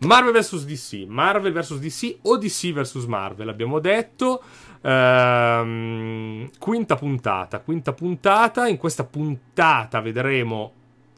Marvel vs DC, Marvel vs DC o DC vs Marvel, abbiamo detto. Ehm, quinta puntata, quinta puntata. In questa puntata vedremo,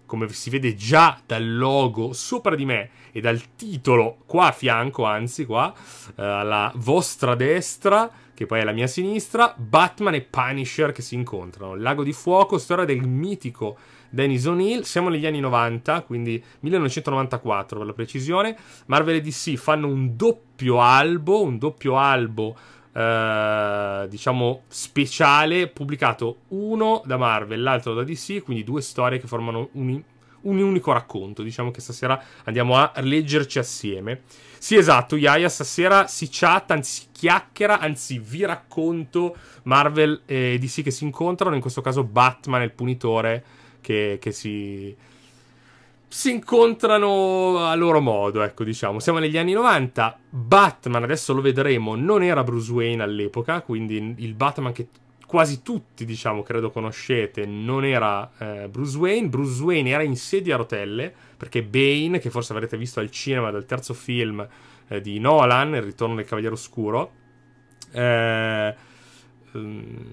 come si vede già dal logo sopra di me e dal titolo qua a fianco, anzi qua, eh, alla vostra destra, che poi è la mia sinistra, Batman e Punisher che si incontrano. Lago di fuoco, storia del mitico Dennis O'Neill. Siamo negli anni 90, quindi 1994 per la precisione. Marvel e DC fanno un doppio albo, un doppio albo eh, diciamo speciale, pubblicato uno da Marvel, l'altro da DC, quindi due storie che formano un, un unico racconto. Diciamo che stasera andiamo a leggerci assieme. Sì, esatto, Yaya, stasera si chatta, anzi si chiacchiera, anzi vi racconto Marvel e DC che si incontrano, in questo caso Batman e il Punitore che, che si, si incontrano a loro modo, ecco, diciamo. Siamo negli anni 90, Batman, adesso lo vedremo, non era Bruce Wayne all'epoca, quindi il Batman che quasi tutti, diciamo, credo conoscete, non era eh, Bruce Wayne. Bruce Wayne era in sedia a rotelle, perché Bane, che forse avrete visto al cinema dal terzo film eh, di Nolan, Il ritorno del Cavaliere Oscuro, eh, um,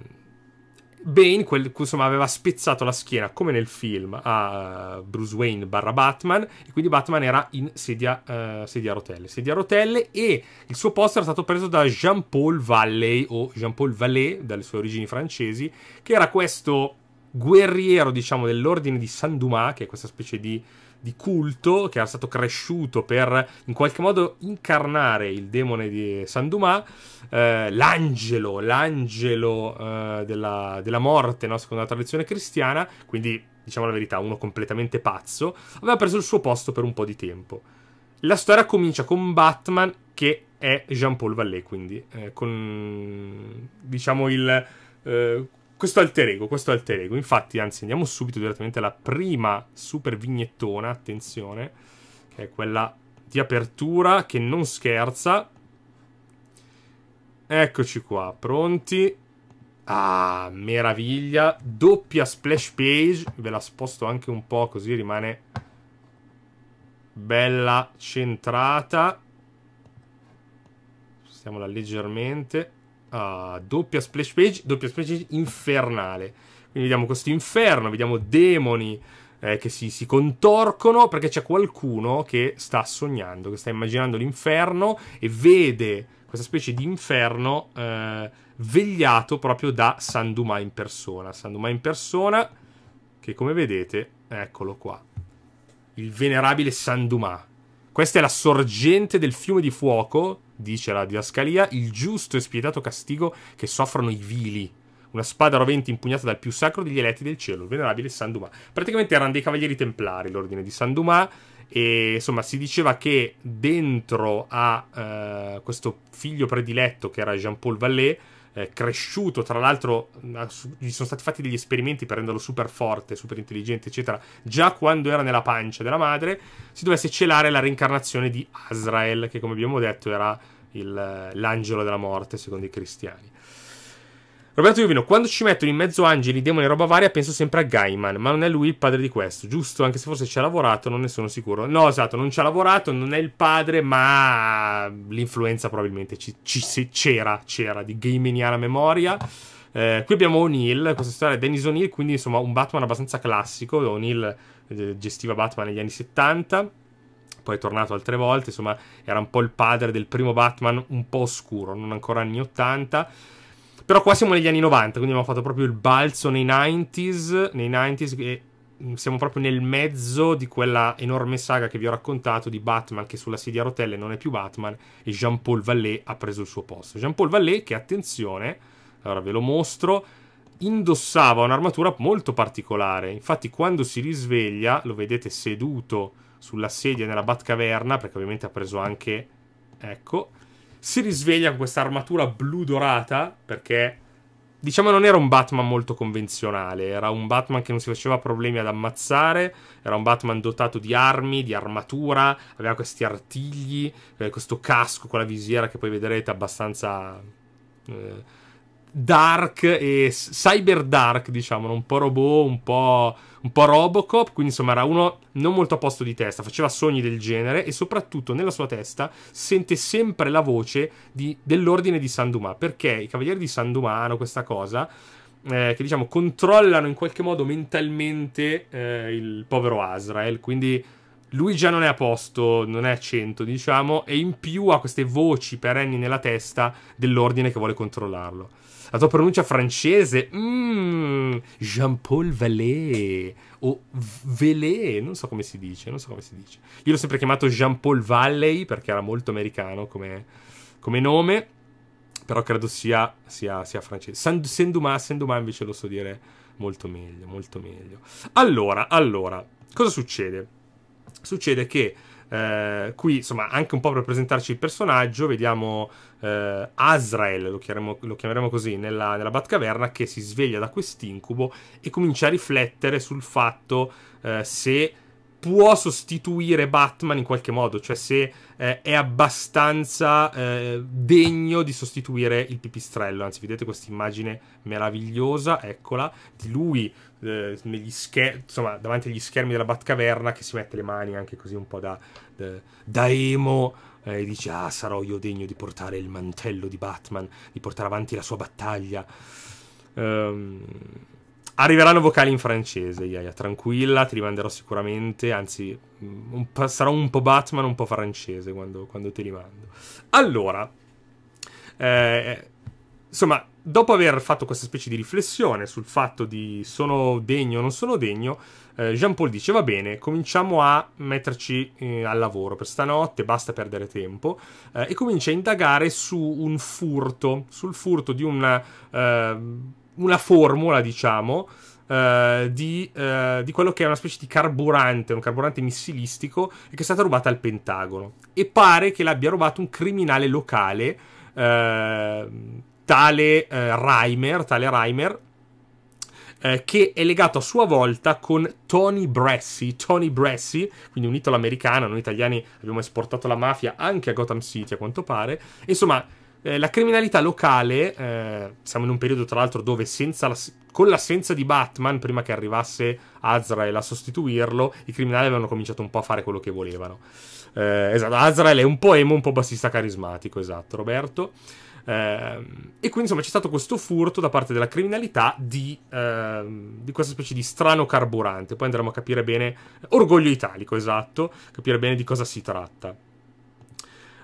Bane quel, insomma, aveva spezzato la schiena, come nel film, a eh, Bruce Wayne barra Batman, e quindi Batman era in sedia, uh, sedia, a rotelle. Sedia a rotelle e il suo posto era stato preso da Jean-Paul Valley, o Jean-Paul Vallée, dalle sue origini francesi, che era questo guerriero, diciamo, dell'ordine di Saint-Dumas, che è questa specie di di culto che era stato cresciuto per in qualche modo incarnare il demone di San Dumas, eh, l'angelo, l'angelo eh, della, della, morte, no? secondo la tradizione cristiana, quindi diciamo la verità, uno completamente pazzo, aveva preso il suo posto per un po' di tempo. La storia comincia con Batman che è Jean-Paul Vallée, quindi eh, con diciamo il eh, questo alter ego, questo alter ego. Infatti, anzi, andiamo subito direttamente alla prima super vignettona, attenzione, che è quella di apertura che non scherza. Eccoci qua, pronti. Ah, meraviglia. Doppia splash page. Ve la sposto anche un po' così rimane bella centrata. Spostiamola leggermente. Ah, doppia splash page, doppia splash page infernale. Quindi vediamo questo inferno, vediamo demoni eh, che si, si, contorcono perché c'è qualcuno che sta sognando, che sta immaginando l'inferno e vede questa specie di inferno eh, vegliato proprio da Sanduma in persona. Sanduma in persona che come vedete, eccolo qua, il venerabile Sanduma questa è la sorgente del fiume di fuoco, dice la diascalia, il giusto e spietato castigo che soffrono i vili. Una spada rovente impugnata dal più sacro degli eletti del cielo, il venerabile San Dumas. Praticamente erano dei cavalieri templari l'ordine di San Dumas e insomma si diceva che dentro a eh, questo figlio prediletto che era Jean-Paul Vallée eh, cresciuto, tra l'altro mm, gli sono stati fatti degli esperimenti per renderlo super forte, super intelligente, eccetera, già quando era nella pancia della madre, si dovesse celare la reincarnazione di Azrael, che come abbiamo detto era il, eh, l'angelo della morte secondo i cristiani. Roberto Iovino, quando ci mettono in mezzo angeli, demoni e roba varia, penso sempre a Gaiman, ma non è lui il padre di questo, giusto? Anche se forse ci ha lavorato, non ne sono sicuro. No, esatto, non ci ha lavorato, non è il padre, ma l'influenza probabilmente c'era, c'era, di Gaimaniana memoria. Eh, qui abbiamo O'Neill, questa storia è Dennis O'Neill, quindi insomma un Batman abbastanza classico, O'Neill eh, gestiva Batman negli anni 70 poi è tornato altre volte, insomma era un po' il padre del primo Batman un po' oscuro, non ancora anni 80. Però qua siamo negli anni 90, quindi abbiamo fatto proprio il balzo nei 90s, nei 90s e siamo proprio nel mezzo di quella enorme saga che vi ho raccontato di Batman che sulla sedia a rotelle non è più Batman e Jean-Paul Vallée ha preso il suo posto. Jean-Paul Vallée che, attenzione, allora ve lo mostro, indossava un'armatura molto particolare. Infatti quando si risveglia, lo vedete seduto sulla sedia nella Batcaverna, perché ovviamente ha preso anche... ecco si risveglia con questa armatura blu dorata, perché diciamo non era un Batman molto convenzionale, era un Batman che non si faceva problemi ad ammazzare, era un Batman dotato di armi, di armatura, aveva questi artigli, eh, questo casco con la visiera che poi vedrete abbastanza... Eh, dark e cyber dark, diciamo, un po' robot, un po', un po' Robocop, quindi insomma era uno non molto a posto di testa, faceva sogni del genere e soprattutto nella sua testa sente sempre la voce di, dell'ordine di San perché i cavalieri di San hanno questa cosa eh, che diciamo controllano in qualche modo mentalmente eh, il povero Azrael, quindi lui già non è a posto, non è a 100, diciamo, e in più ha queste voci perenni nella testa dell'ordine che vuole controllarlo. La tua pronuncia francese, mm, Jean-Paul Vallée o Velé, non so come si dice, non so come si dice. Io l'ho sempre chiamato Jean-Paul Valley perché era molto americano come, come nome, però credo sia, sia, sia francese. Saint, Saint Dumas, Saint Dumas invece lo so dire molto meglio, molto meglio. Allora, allora, cosa succede? Succede che eh, qui, insomma, anche un po' per presentarci il personaggio, vediamo eh, Azrael, lo chiameremo, lo chiameremo così, nella, nella, Batcaverna, che si sveglia da quest'incubo e comincia a riflettere sul fatto eh, se può sostituire Batman in qualche modo, cioè se eh, è abbastanza eh, degno di sostituire il pipistrello. Anzi, vedete questa immagine meravigliosa, eccola, di lui eh, scher- insomma, davanti agli schermi della Batcaverna che si mette le mani anche così un po' da, da, da emo eh, e dice ah sarò io degno di portare il mantello di Batman, di portare avanti la sua battaglia. Ehm... Um Arriveranno vocali in francese, Iaia, tranquilla, ti li manderò sicuramente, anzi mm, un sarà un po' Batman, un po' francese quando, quando te li mando. Allora, eh, insomma, dopo aver fatto questa specie di riflessione sul fatto di sono degno o non sono degno, eh, Jean Paul dice va bene, cominciamo a metterci eh, al lavoro per stanotte, basta perdere tempo, eh, e comincia a indagare su un furto, sul furto di un eh, una formula, diciamo, uh, di, uh, di, quello che è una specie di carburante, un carburante missilistico, che è stata rubata al Pentagono. E pare che l'abbia rubato un criminale locale, eh, tale Reimer, tale Reimer che è legato a sua volta con Tony Brassi. Tony Brassi, quindi un italo americano, noi italiani abbiamo esportato la mafia anche a Gotham City a quanto pare. Insomma, eh, la criminalità locale, eh, siamo in un periodo tra l'altro dove la, con l'assenza di Batman, prima che arrivasse Azrael a sostituirlo, i criminali avevano cominciato un po' a fare quello che volevano. Eh, esatto, Azrael è un po' emo, un po' bassista carismatico, esatto, Roberto. Eh, e quindi insomma c'è stato questo furto da parte della criminalità di, ehm, di questa specie di strano carburante. Poi andremo a capire bene, orgoglio italico, esatto, capire bene di cosa si tratta.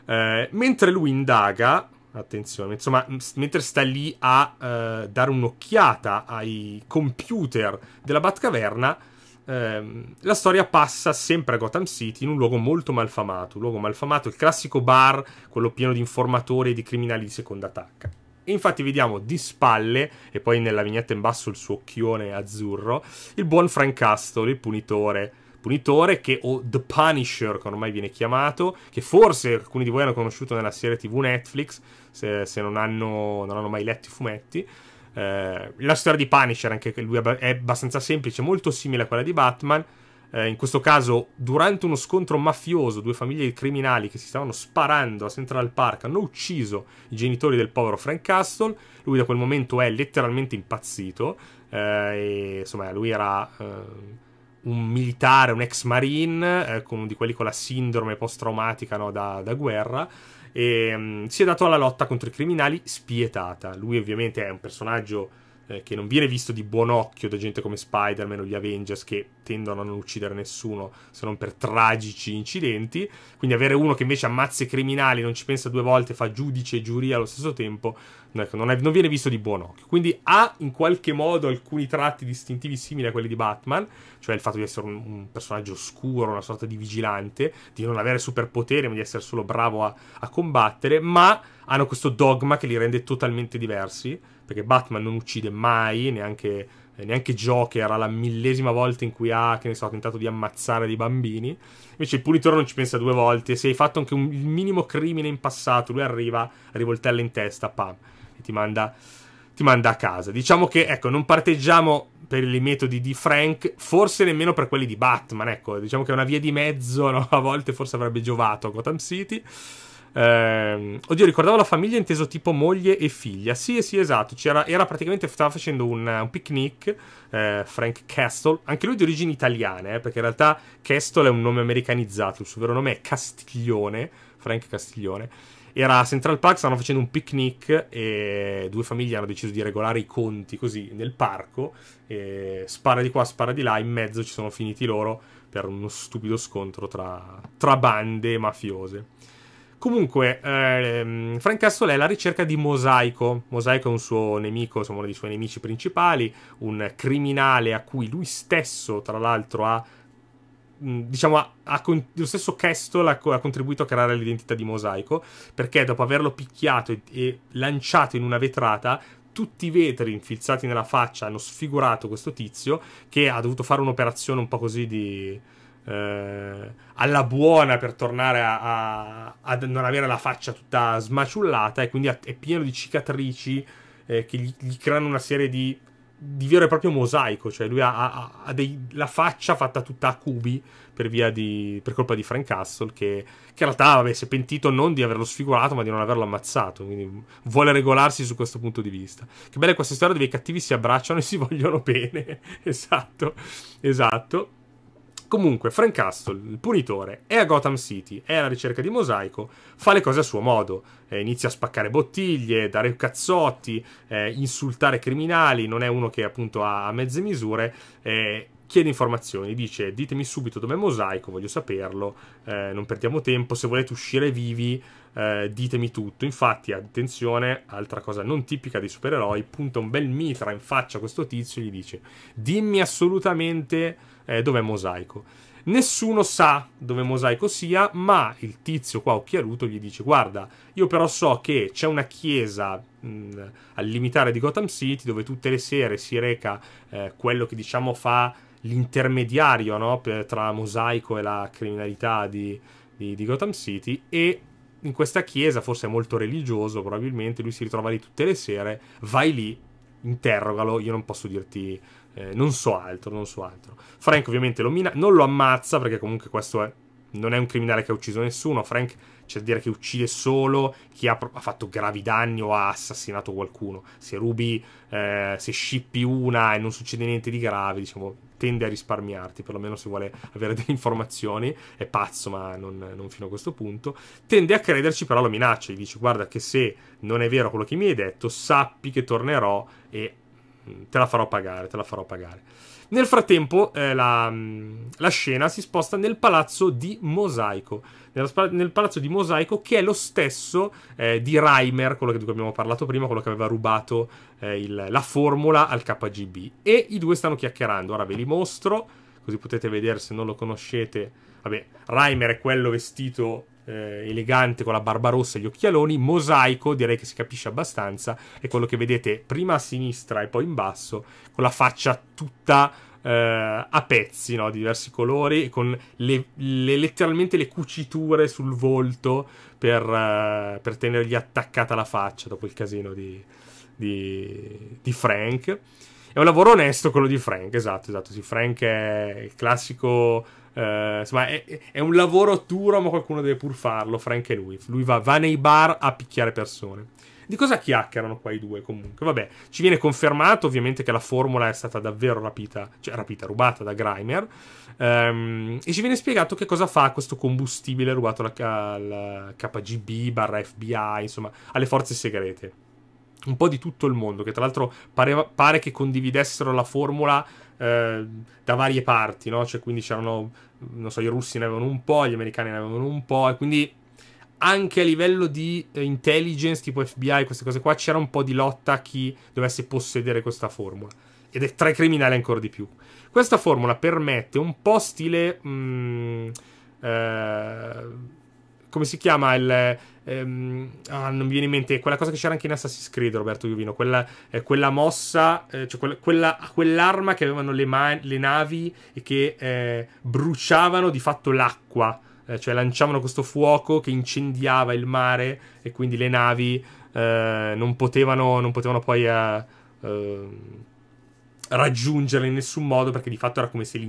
Eh, mentre lui indaga, Attenzione, insomma, mentre sta lì a eh, dare un'occhiata ai computer della Batcaverna, ehm, la storia passa sempre a Gotham City in un luogo molto malfamato. Un luogo malfamato, il classico bar, quello pieno di informatori e di criminali di seconda tacca. E infatti vediamo di spalle, e poi nella vignetta in basso il suo occhione azzurro, il buon Frank Castle, il punitore, punitore che o The Punisher, che ormai viene chiamato, che forse alcuni di voi hanno conosciuto nella serie TV Netflix, se, se non, hanno, non, hanno, mai letto i fumetti. Eh, la storia di Punisher, anche lui è abbastanza semplice, molto simile a quella di Batman. Eh, in questo caso, durante uno scontro mafioso, due famiglie di criminali che si stavano sparando a Central Park hanno ucciso i genitori del povero Frank Castle. Lui da quel momento è letteralmente impazzito. Eh, e, insomma, lui era eh, un militare, un ex marine, eh, con, di quelli con la sindrome post-traumatica no, da, da, guerra e um, si è dato alla lotta contro i criminali spietata. Lui ovviamente è un personaggio eh, che non viene visto di buon occhio da gente come Spider-Man o gli Avengers che tendono a non uccidere nessuno se non per tragici incidenti. Quindi avere uno che invece ammazza i criminali, non ci pensa due volte, fa giudice e giuria allo stesso tempo, ecco, non, è, non viene visto di buon occhio. Quindi ha in qualche modo alcuni tratti distintivi simili a quelli di Batman, cioè il fatto di essere un, un personaggio oscuro, una sorta di vigilante, di non avere superpoteri ma di essere solo bravo a, a combattere, ma hanno questo dogma che li rende totalmente diversi perché Batman non uccide mai, neanche, eh, neanche Joker alla millesima volta in cui ha, che ne so, tentato di ammazzare dei bambini. Invece il Punitore non ci pensa due volte, se hai fatto anche un minimo crimine in passato, lui arriva, rivoltella in testa, pam, e ti manda, ti manda a casa. Diciamo che, ecco, non parteggiamo per i metodi di Frank, forse nemmeno per quelli di Batman, ecco, diciamo che è una via di mezzo, no? a volte forse avrebbe giovato a Gotham City. Eh, oddio, ricordavo la famiglia inteso tipo moglie e figlia. Sì, sì, esatto. C'era, era praticamente, stava facendo un, un picnic. Eh, Frank Castle, anche lui di origini italiane, eh, perché in realtà Castle è un nome americanizzato. Il suo vero nome è Castiglione. Frank Castiglione. Era a Central Park, stavano facendo un picnic e due famiglie hanno deciso di regolare i conti così nel parco. spara di qua, spara di là, in mezzo ci sono finiti loro per uno stupido scontro tra, tra bande mafiose. Comunque, ehm, Frank Cassol è alla ricerca di Mosaico. Mosaico è un suo nemico, insomma uno dei suoi nemici principali, un criminale a cui lui stesso, tra l'altro, ha mm, diciamo, ha, ha, lo stesso Kestol ha, ha, contribuito a creare l'identità di Mosaico, perché dopo averlo picchiato e, e, lanciato in una vetrata, tutti i vetri infilzati nella faccia hanno sfigurato questo tizio che ha dovuto fare un'operazione un po' così di eh, alla buona per tornare a, a, a, non avere la faccia tutta smaciullata e quindi è pieno di cicatrici eh, che gli, gli, creano una serie di, di, vero e proprio mosaico, cioè lui ha, ha dei, la faccia fatta tutta a cubi per, di, per colpa di Frank Castle che, che, in realtà vabbè, si è pentito non di averlo sfigurato ma di non averlo ammazzato, quindi vuole regolarsi su questo punto di vista. Che bella questa storia dove i cattivi si abbracciano e si vogliono bene, esatto, esatto. Comunque, Frank Castle, il punitore, è a Gotham City, è alla ricerca di Mosaico, fa le cose a suo modo. Eh, inizia a spaccare bottiglie, dare cazzotti, eh, insultare criminali, non è uno che appunto ha mezze misure. Eh, chiede informazioni, dice ditemi subito dov'è Mosaico, voglio saperlo, eh, non perdiamo tempo, se volete uscire vivi eh, ditemi tutto. Infatti, attenzione, altra cosa non tipica dei supereroi, punta un bel mitra in faccia a questo tizio e gli dice dimmi assolutamente eh, dov'è Mosaico. Nessuno sa dove Mosaico sia, ma il tizio qua occhialuto gli dice: Guarda, io però so che c'è una chiesa mh, al limitare di Gotham City dove tutte le sere si reca eh, quello che diciamo fa l'intermediario no? tra Mosaico e la criminalità di, di, di Gotham City. E in questa chiesa, forse è molto religioso, probabilmente lui si ritrova lì tutte le sere. Vai lì, interrogalo. Io non posso dirti eh, non so altro, non so altro. Frank ovviamente lo mina, non lo ammazza perché comunque questo è, non è un criminale che ha ucciso nessuno. Frank c'è da dire che uccide solo chi ha, ha, fatto gravi danni o ha assassinato qualcuno. Se rubi, eh, se scippi una e non succede niente di grave, diciamo, tende a risparmiarti, perlomeno se vuole avere delle informazioni. È pazzo, ma non, non fino a questo punto. Tende a crederci, però lo minaccia. Gli dice, guarda che se non è vero quello che mi hai detto, sappi che tornerò e Mm, te la farò pagare, te la farò pagare. Nel frattempo eh, la, mm, la, scena si sposta nel palazzo di Mosaico, nel, nel palazzo di Mosaico che è lo stesso eh, di Reimer, quello di cui abbiamo parlato prima, quello che aveva rubato eh, il, la formula al KGB. E i due stanno chiacchierando, ora ve li mostro, così potete vedere se non lo conoscete. Vabbè, Reimer è quello vestito eh, elegante con la barba rossa e gli occhialoni, mosaico, direi che si capisce abbastanza, è quello che vedete prima a sinistra e poi in basso, con la faccia tutta eh, a pezzi, no? di diversi colori, con le, le, letteralmente le cuciture sul volto per, eh, per, tenergli attaccata la faccia dopo il casino di, di, di Frank. È un lavoro onesto quello di Frank, esatto, esatto, sì, Frank è il classico eh, insomma, è, è, un lavoro duro, ma qualcuno deve pur farlo. Frank e lui. Lui va, va nei bar a picchiare persone. Di cosa chiacchierano qua i due comunque? Vabbè, ci viene confermato ovviamente che la formula è stata davvero rapita, cioè rapita, rubata da Grimer. Um, e ci viene spiegato che cosa fa questo combustibile rubato al KGB, barra FBI, insomma, alle forze segrete. Un po' di tutto il mondo, che tra l'altro pareva, pare che condividessero la formula eh, da varie parti, no? Cioè, quindi c'erano non so, i russi ne avevano un po', gli americani ne avevano un po', e quindi anche a livello di eh, intelligence, tipo FBI, queste cose qua, c'era un po' di lotta a chi dovesse possedere questa formula. Ed è tra i criminali ancora di più. Questa formula permette un po' stile... Mh, mm, eh, come si chiama il... Ehm, ah, non mi viene in mente quella cosa che c'era anche in Assassin's Creed, Roberto Giovino. quella, eh, quella mossa, eh, cioè quella, quella, quell'arma che avevano le, man- le navi e che eh, bruciavano di fatto l'acqua, eh, cioè lanciavano questo fuoco che incendiava il mare e quindi le navi eh, non potevano, non, potevano, poi eh, ehm, raggiungerla in nessun modo perché di fatto era come se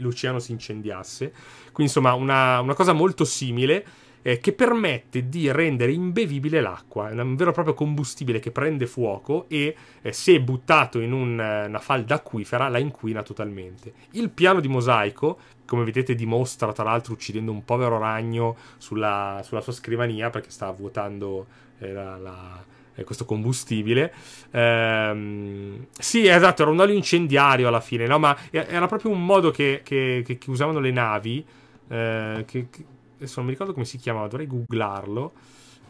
l'oceano si incendiasse. Quindi insomma una, una cosa molto simile eh, che permette di rendere imbevibile l'acqua, è un vero e proprio combustibile che prende fuoco e eh, se buttato in un, eh, una falda acquifera la inquina totalmente. Il piano di mosaico, come vedete dimostra tra l'altro uccidendo un povero ragno sulla, sulla sua scrivania perché sta vuotando eh, la, la eh, questo combustibile. Ehm, sì, esatto, era un olio incendiario alla fine, no? Ma era proprio un modo che, che, che usavano le navi. Eh, che, adesso non mi ricordo come si chiamava, dovrei googlarlo.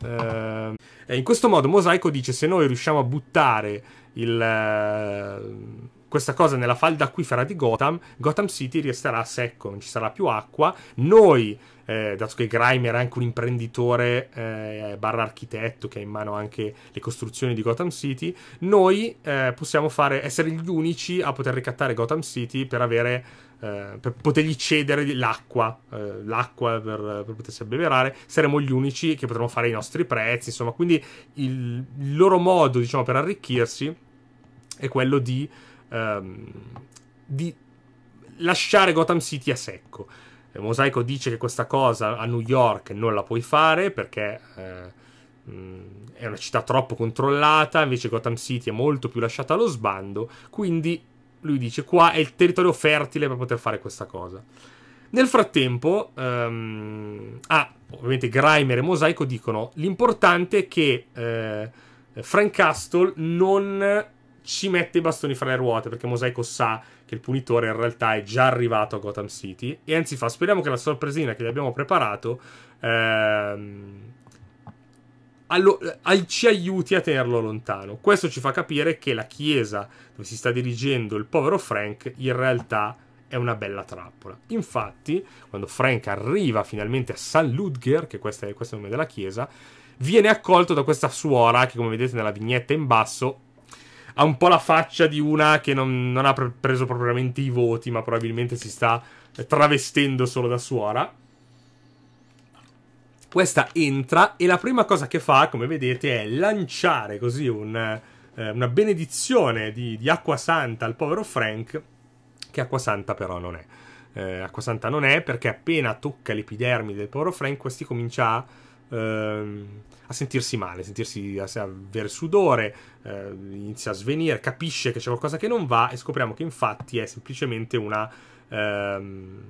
Eh, in questo modo Mosaico dice se noi riusciamo a buttare il, eh, questa cosa nella falda acquifera di Gotham, Gotham City resterà secco, non ci sarà più acqua. Noi, eh, dato che Grime era anche un imprenditore eh, barra architetto che ha in mano anche le costruzioni di Gotham City, noi eh, possiamo fare, essere gli unici a poter ricattare Gotham City per avere eh, per potergli cedere l'acqua, eh, l'acqua per, per potersi abbeverare, saremo gli unici che potremo fare i nostri prezzi, insomma, quindi il, il loro modo, diciamo, per arricchirsi è quello di, ehm, di lasciare Gotham City a secco. Il eh, Mosaico dice che questa cosa a New York non la puoi fare perché eh, mm, è una città troppo controllata, invece Gotham City è molto più lasciata allo sbando, quindi lui dice qua è il territorio fertile per poter fare questa cosa. Nel frattempo, um, ah, ovviamente Grimer e Mosaico dicono l'importante è che eh, Frank Castle non ci mette i bastoni fra le ruote perché Mosaico sa che il punitore in realtà è già arrivato a Gotham City e anzi fa speriamo che la sorpresina che gli abbiamo preparato ehm, allo- al- ci aiuti a tenerlo lontano. Questo ci fa capire che la chiesa dove si sta dirigendo il povero Frank in realtà è una bella trappola. Infatti, quando Frank arriva finalmente a San Ludger, che questo è, questo è il nome della chiesa, viene accolto da questa suora che, come vedete nella vignetta in basso, ha un po' la faccia di una che non, non ha pre- preso propriamente i voti, ma probabilmente si sta travestendo solo da suora. Questa entra e la prima cosa che fa, come vedete, è lanciare così un, eh, una benedizione di, di, acqua santa al povero Frank, che acqua santa però non è. Eh, acqua santa non è perché appena tocca l'epidermi del povero Frank, questi comincia a ehm, a sentirsi male, sentirsi, a avere sudore, eh, inizia a svenire, capisce che c'è qualcosa che non va e scopriamo che infatti è semplicemente una, ehm,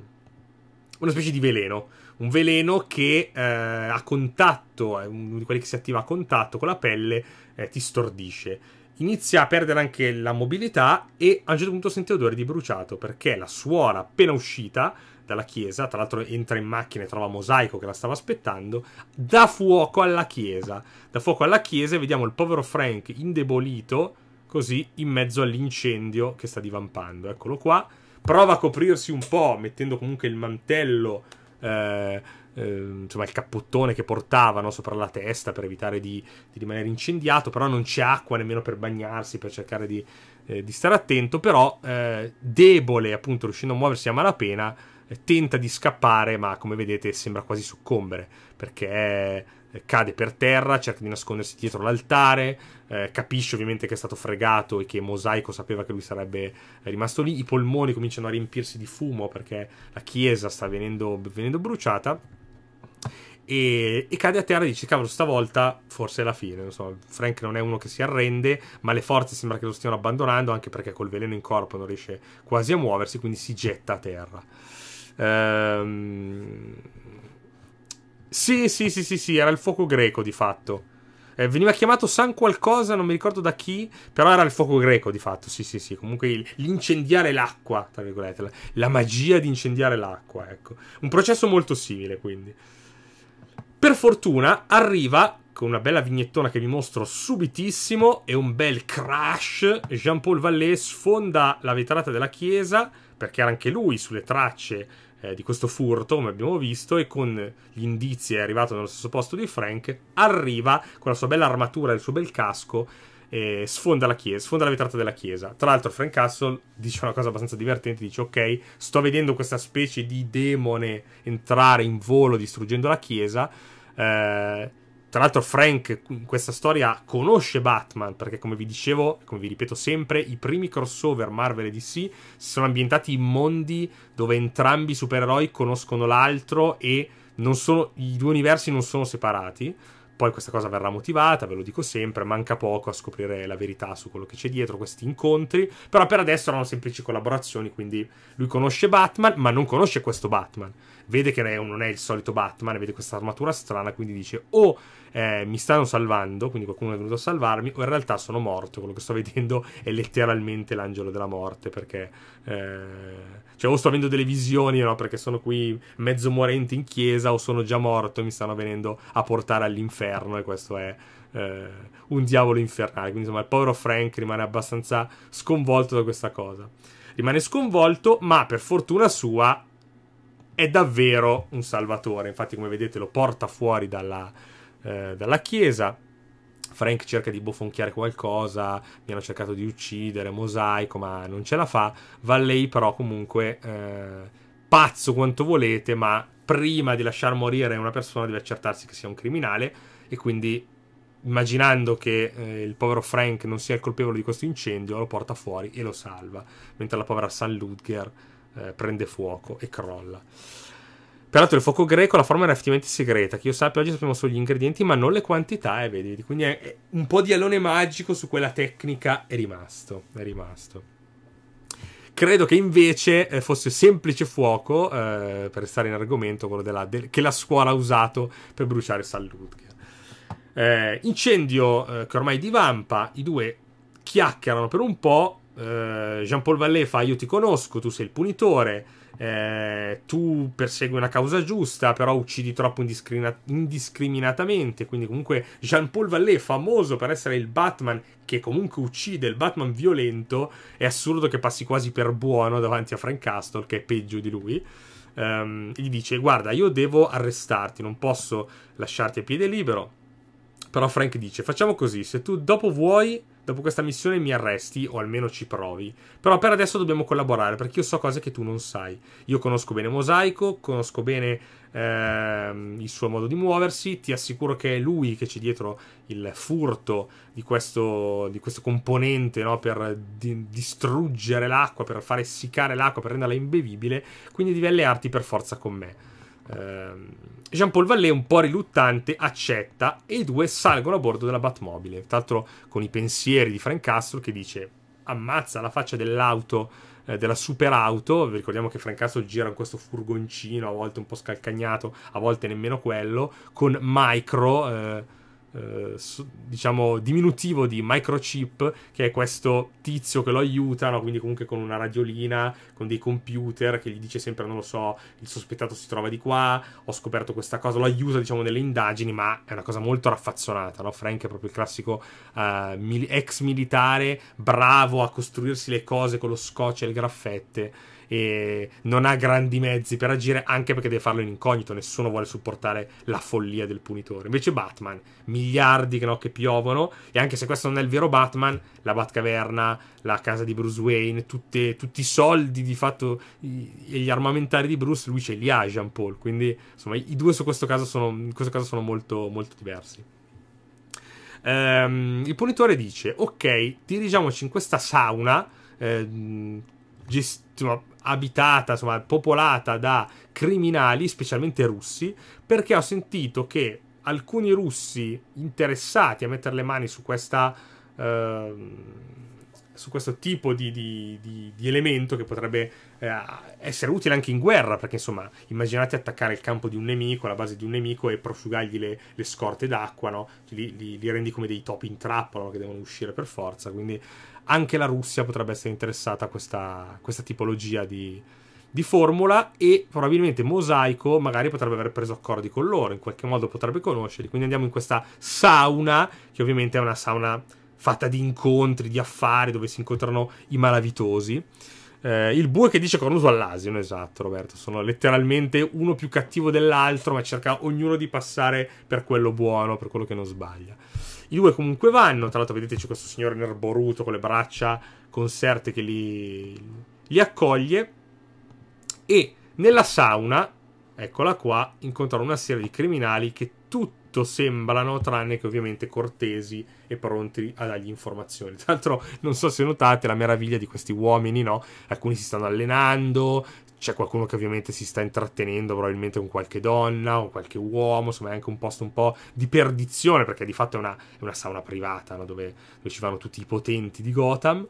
una specie di veleno un veleno che eh, a contatto, è uno di quelli che si attiva a contatto con la pelle, eh, ti stordisce. Inizia a perdere anche la mobilità e a un certo punto sente odore di bruciato perché la suora appena uscita dalla chiesa, tra l'altro entra in macchina e trova Mosaico che la stava aspettando, dà fuoco alla chiesa. Dà fuoco alla chiesa e vediamo il povero Frank indebolito così in mezzo all'incendio che sta divampando. Eccolo qua. Prova a coprirsi un po' mettendo comunque il mantello eh, ehm, insomma, il cappottone che portavano sopra la testa per evitare di, di, rimanere incendiato, però non c'è acqua nemmeno per bagnarsi, per cercare di, eh, di stare attento, però eh, debole, appunto, riuscendo a muoversi a malapena, eh, tenta di scappare, ma come vedete sembra quasi soccombere, perché eh, cade per terra, cerca di nascondersi dietro l'altare, eh, capisce ovviamente che è stato fregato e che Mosaico sapeva che lui sarebbe rimasto lì, i polmoni cominciano a riempirsi di fumo perché la chiesa sta venendo, venendo bruciata e, e, cade a terra e dice cavolo stavolta forse è la fine, so, Frank non è uno che si arrende ma le forze sembra che lo stiano abbandonando anche perché col veleno in corpo non riesce quasi a muoversi quindi si getta a terra. Ehm sì, sì, sì, sì, sì, era il fuoco greco di fatto. Eh, veniva chiamato San qualcosa, non mi ricordo da chi, però era il fuoco greco di fatto, sì, sì, sì. Comunque il, l'incendiare l'acqua, tra virgolette, la, la magia di incendiare l'acqua, ecco. Un processo molto simile, quindi. Per fortuna arriva con una bella vignettona che vi mostro subitissimo e un bel crash. Jean-Paul Vallée sfonda la vetrata della chiesa perché era anche lui sulle tracce eh, di questo furto, come abbiamo visto, e con gli indizi è arrivato nello stesso posto di Frank, arriva con la sua bella armatura e il suo bel casco e sfonda la chiesa, sfonda la vetrata della chiesa. Tra l'altro Frank Castle dice una cosa abbastanza divertente, dice ok, sto vedendo questa specie di demone entrare in volo distruggendo la chiesa, eh, tra l'altro Frank in questa storia conosce Batman perché come vi dicevo, come vi ripeto sempre, i primi crossover Marvel e DC si sono ambientati in mondi dove entrambi i supereroi conoscono l'altro e sono, i due universi non sono separati. Poi questa cosa verrà motivata, ve lo dico sempre, manca poco a scoprire la verità su quello che c'è dietro questi incontri, però per adesso erano semplici collaborazioni, quindi lui conosce Batman, ma non conosce questo Batman. Vede che non è il solito Batman, vede questa armatura strana, quindi dice "Oh, eh, mi stanno salvando, quindi qualcuno è venuto a salvarmi, o in realtà sono morto, quello che sto vedendo è letteralmente l'angelo della morte, perché... Eh, cioè o sto avendo delle visioni, no, perché sono qui mezzo morente in chiesa, o sono già morto e mi stanno venendo a portare all'inferno, e questo è... Eh, un diavolo infernale, quindi insomma il povero Frank rimane abbastanza sconvolto da questa cosa. Rimane sconvolto, ma per fortuna sua è davvero un salvatore. Infatti, come vedete, lo porta fuori dalla, eh, dalla Chiesa. Frank cerca di bofonchiare qualcosa, mi hanno cercato di uccidere, mosaico, ma non ce la fa. Valley però comunque, eh, pazzo quanto volete, ma prima di lasciar morire una persona deve accertarsi che sia un criminale e quindi immaginando che eh, il povero Frank non sia il colpevole di questo incendio, lo porta fuori e lo salva, mentre la povera San Ludger eh, prende fuoco e crolla. Peraltro il fuoco greco, la forma era effettivamente segreta, che io sappia oggi sappiamo solo gli ingredienti, ma non le quantità, eh, vedi? Quindi è, è un po' di alone magico su quella tecnica è rimasto, è rimasto. Credo che invece eh, fosse semplice fuoco, eh, per stare in argomento, quello della, del, che la scuola ha usato per bruciare San Ludger. Eh, incendio eh, che ormai divampa, i due chiacchierano per un po', Jean-Paul Vallée fa io ti conosco, tu sei il punitore, eh, tu persegui una causa giusta, però uccidi troppo indiscriminat indiscriminatamente. Quindi, comunque, Jean-Paul Vallée, famoso per essere il Batman che comunque uccide il Batman violento, è assurdo che passi quasi per buono davanti a Frank Castle, che è peggio di lui. Um, gli dice: Guarda, io devo arrestarti, non posso lasciarti a piede libero. Però Frank dice: Facciamo così, se tu dopo vuoi dopo questa missione mi arresti o almeno ci provi. Però per adesso dobbiamo collaborare perché io so cose che tu non sai. Io conosco bene Mosaico, conosco bene ehm, il suo modo di muoversi, ti assicuro che è lui che c'è dietro il furto di questo, di questo componente no? per di, distruggere l'acqua, per far essiccare l'acqua, per renderla imbevibile, quindi devi allearti per forza con me. Ehm, Jean-Paul Vallée, un po' riluttante, accetta e i due salgono a bordo della Batmobile. Tra l'altro con i pensieri di Frank Castro che dice ammazza la faccia dell'auto, eh, della superauto. Vi ricordiamo che Frank Castro gira in questo furgoncino, a volte un po' scalcagnato, a volte nemmeno quello, con micro... Eh, eh, diciamo diminutivo di microchip che è questo tizio che lo aiutano quindi comunque con una radiolina con dei computer che gli dice sempre non lo so il sospettato si trova di qua ho scoperto questa cosa lo aiuta diciamo nelle indagini ma è una cosa molto raffazzonata no? Frank è proprio il classico uh, eh, mil- ex militare bravo a costruirsi le cose con lo scotch e le graffette e non ha grandi mezzi per agire, anche perché deve farlo in incognito, nessuno vuole supportare la follia del punitore. Invece Batman, miliardi no, che piovono, e anche se questo non è il vero Batman, la Batcaverna, la casa di Bruce Wayne, tutte, tutti i soldi di fatto e gli armamentari di Bruce, lui ce li ha Jean Paul, quindi insomma i due su questo caso sono, in questo caso sono molto, molto diversi. Ehm, il punitore dice, ok, dirigiamoci in questa sauna eh, gest- abitata, insomma, popolata da criminali, specialmente russi, perché ho sentito che alcuni russi interessati a mettere le mani su questa... Uh, su questo tipo di, di, di, di elemento che potrebbe eh, essere utile anche in guerra, perché insomma, immaginate attaccare il campo di un nemico, la base di un nemico e prosciugargli le, le scorte d'acqua, no? li, li, li, rendi come dei topi in trappola no? che devono uscire per forza, quindi anche la Russia potrebbe essere interessata a questa, questa tipologia di, di formula e probabilmente Mosaico magari potrebbe aver preso accordi con loro, in qualche modo potrebbe conoscerli. Quindi andiamo in questa sauna, che ovviamente è una sauna fatta di incontri, di affari, dove si incontrano i malavitosi. Eh, il bue che dice cornuto all'asino, esatto Roberto, sono letteralmente uno più cattivo dell'altro, ma cerca ognuno di passare per quello buono, per quello che non sbaglia. I due comunque vanno. Tra l'altro, vedete, c'è questo signore nerboruto con le braccia conserte che li, li accoglie. E nella sauna, eccola qua, incontrano una serie di criminali che tutto sembrano, tranne che ovviamente cortesi e pronti a dargli informazioni. Tra l'altro, non so se notate la meraviglia di questi uomini, no? Alcuni si stanno allenando, c'è qualcuno che ovviamente si sta intrattenendo probabilmente con qualche donna o qualche uomo, insomma è anche un posto un po' di perdizione perché di fatto è una, è una sauna privata no? dove, dove, ci vanno tutti i potenti di Gotham.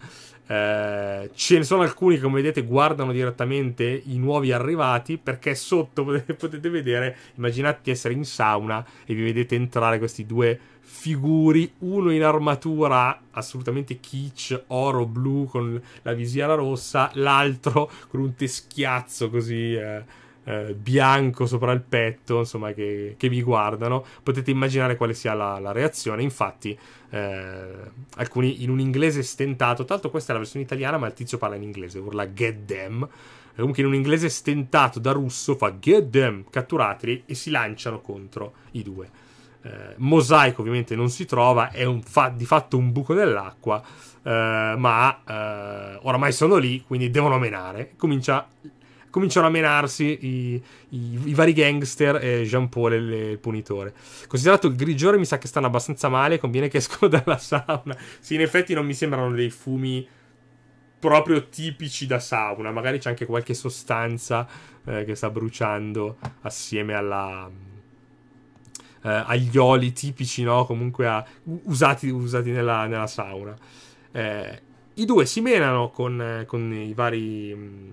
Eh, ce ne sono alcuni che come vedete guardano direttamente i nuovi arrivati perché sotto potete, potete vedere, immaginate di essere in sauna e vi vedete entrare questi due figuri uno in armatura assolutamente kitsch, oro blu con la visiera rossa, l'altro con un teschiazzo così eh, eh, bianco sopra il petto, insomma, che, che, vi guardano. Potete immaginare quale sia la, la reazione. Infatti, eh, alcuni in un inglese stentato, tanto questa è la versione italiana, ma il tizio parla in inglese, urla get them. Eh, comunque in un inglese stentato da russo fa get them, catturateli e si lanciano contro i due eh, mosaico ovviamente non si trova, è fa- di fatto un buco nell'acqua, eh, ma eh, oramai sono lì, quindi devono menare. Comincia, cominciano a menarsi i, i, i vari gangster e Jean Paul il punitore. Considerato il grigiore mi sa che stanno abbastanza male, conviene che escono dalla sauna. Sì, in effetti non mi sembrano dei fumi proprio tipici da sauna, magari c'è anche qualche sostanza eh, che sta bruciando assieme alla eh, aglioli tipici, no? Comunque a, usati, usati, nella, nella sauna. Eh, I due si menano con, eh, con i vari... Mm,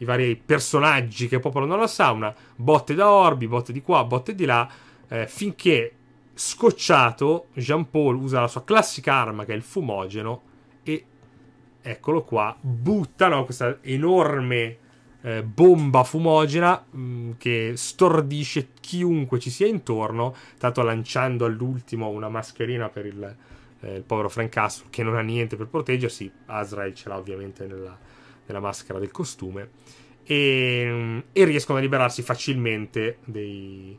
i vari personaggi che popolano la sauna, botte da orbi, botte di qua, botte di là, eh, finché scocciato Jean-Paul usa la sua classica arma che è il fumogeno e eccolo qua, buttano questa enorme eh, bomba fumogena mh, mm, che stordisce chiunque ci sia intorno, tanto lanciando all'ultimo una mascherina per il, eh, il povero Frank Castle che non ha niente per proteggersi, Azrael ce l'ha ovviamente nella, nella maschera del costume, e, mm, e, riescono a liberarsi facilmente dei,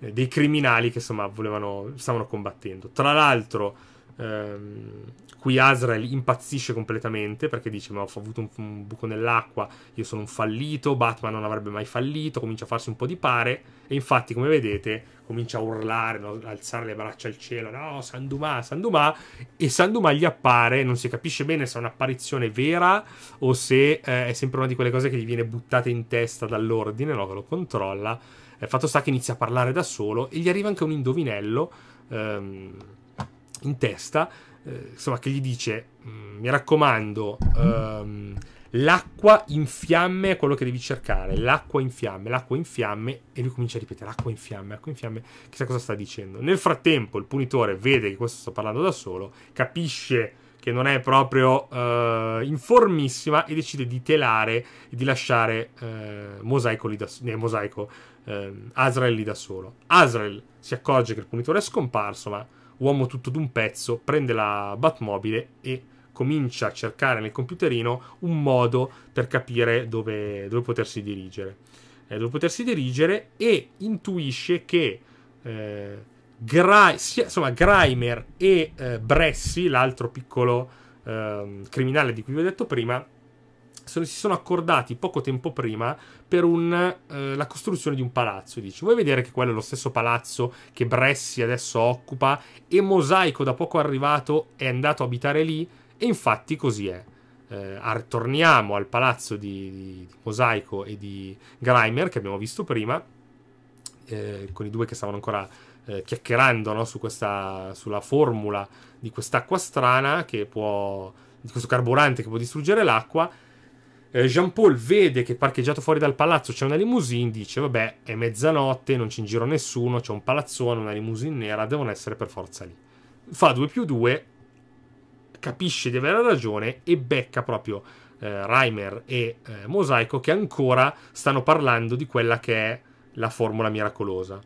eh, dei criminali che insomma volevano, stavano combattendo. Tra l'altro Um, qui Azrael impazzisce completamente perché dice ma ho avuto un, un, buco nell'acqua, io sono un fallito, Batman non avrebbe mai fallito, comincia a farsi un po' di pare e infatti come vedete comincia a urlare, no? alzare le braccia al cielo, no Sanduma, Sanduma e Sanduma gli appare, non si capisce bene se è un'apparizione vera o se eh, è sempre una di quelle cose che gli viene buttata in testa dall'ordine, no? che lo controlla, il eh, fatto sta che inizia a parlare da solo e gli arriva anche un indovinello. Um, in testa, eh, insomma, che gli dice, mm, mi raccomando, ehm, l'acqua in fiamme è quello che devi cercare, l'acqua in fiamme, l'acqua in fiamme, e lui comincia a ripetere, acqua in fiamme, acqua in fiamme, chissà cosa sta dicendo. Nel frattempo il punitore vede che questo sta parlando da solo, capisce che non è proprio uh, informissima e decide di telare e di lasciare uh, Mosaico, lì da, eh, mosaico uh, Azrael lì da solo. Azrael si accorge che il punitore è scomparso, ma uomo tutto d'un pezzo, prende la Batmobile e comincia a cercare nel computerino un modo per capire dove, dove potersi dirigere. Eh, dove potersi dirigere e intuisce che eh, Gra- insomma, Grimer e eh, Bressi, l'altro piccolo ehm, criminale di cui vi ho detto prima, si sono accordati poco tempo prima per un, eh, la costruzione di un palazzo. E dici, vuoi vedere che quello è lo stesso palazzo che Bressi adesso occupa e Mosaico da poco arrivato è andato a abitare lì? E infatti così è. Eh, torniamo al palazzo di, di, di Mosaico e di Grimer che abbiamo visto prima, eh, con i due che stavano ancora eh, chiacchierando no, su questa, sulla formula di quest'acqua strana che può, di questo carburante che può distruggere l'acqua. Eh, Jean Paul vede che parcheggiato fuori dal palazzo c'è una limousine, dice vabbè è mezzanotte, non c'è in giro nessuno, c'è un palazzone, una limousine nera, devono essere per forza lì. Fa 2 più 2, capisce di avere ragione e becca proprio eh, Reimer e eh, Mosaico che ancora stanno parlando di quella che è la formula miracolosa.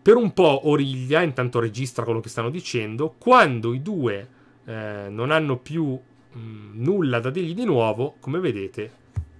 Per un po' Origlia intanto registra quello che stanno dicendo, quando i due eh, non hanno più mh, mm, nulla da dirgli di nuovo, come vedete,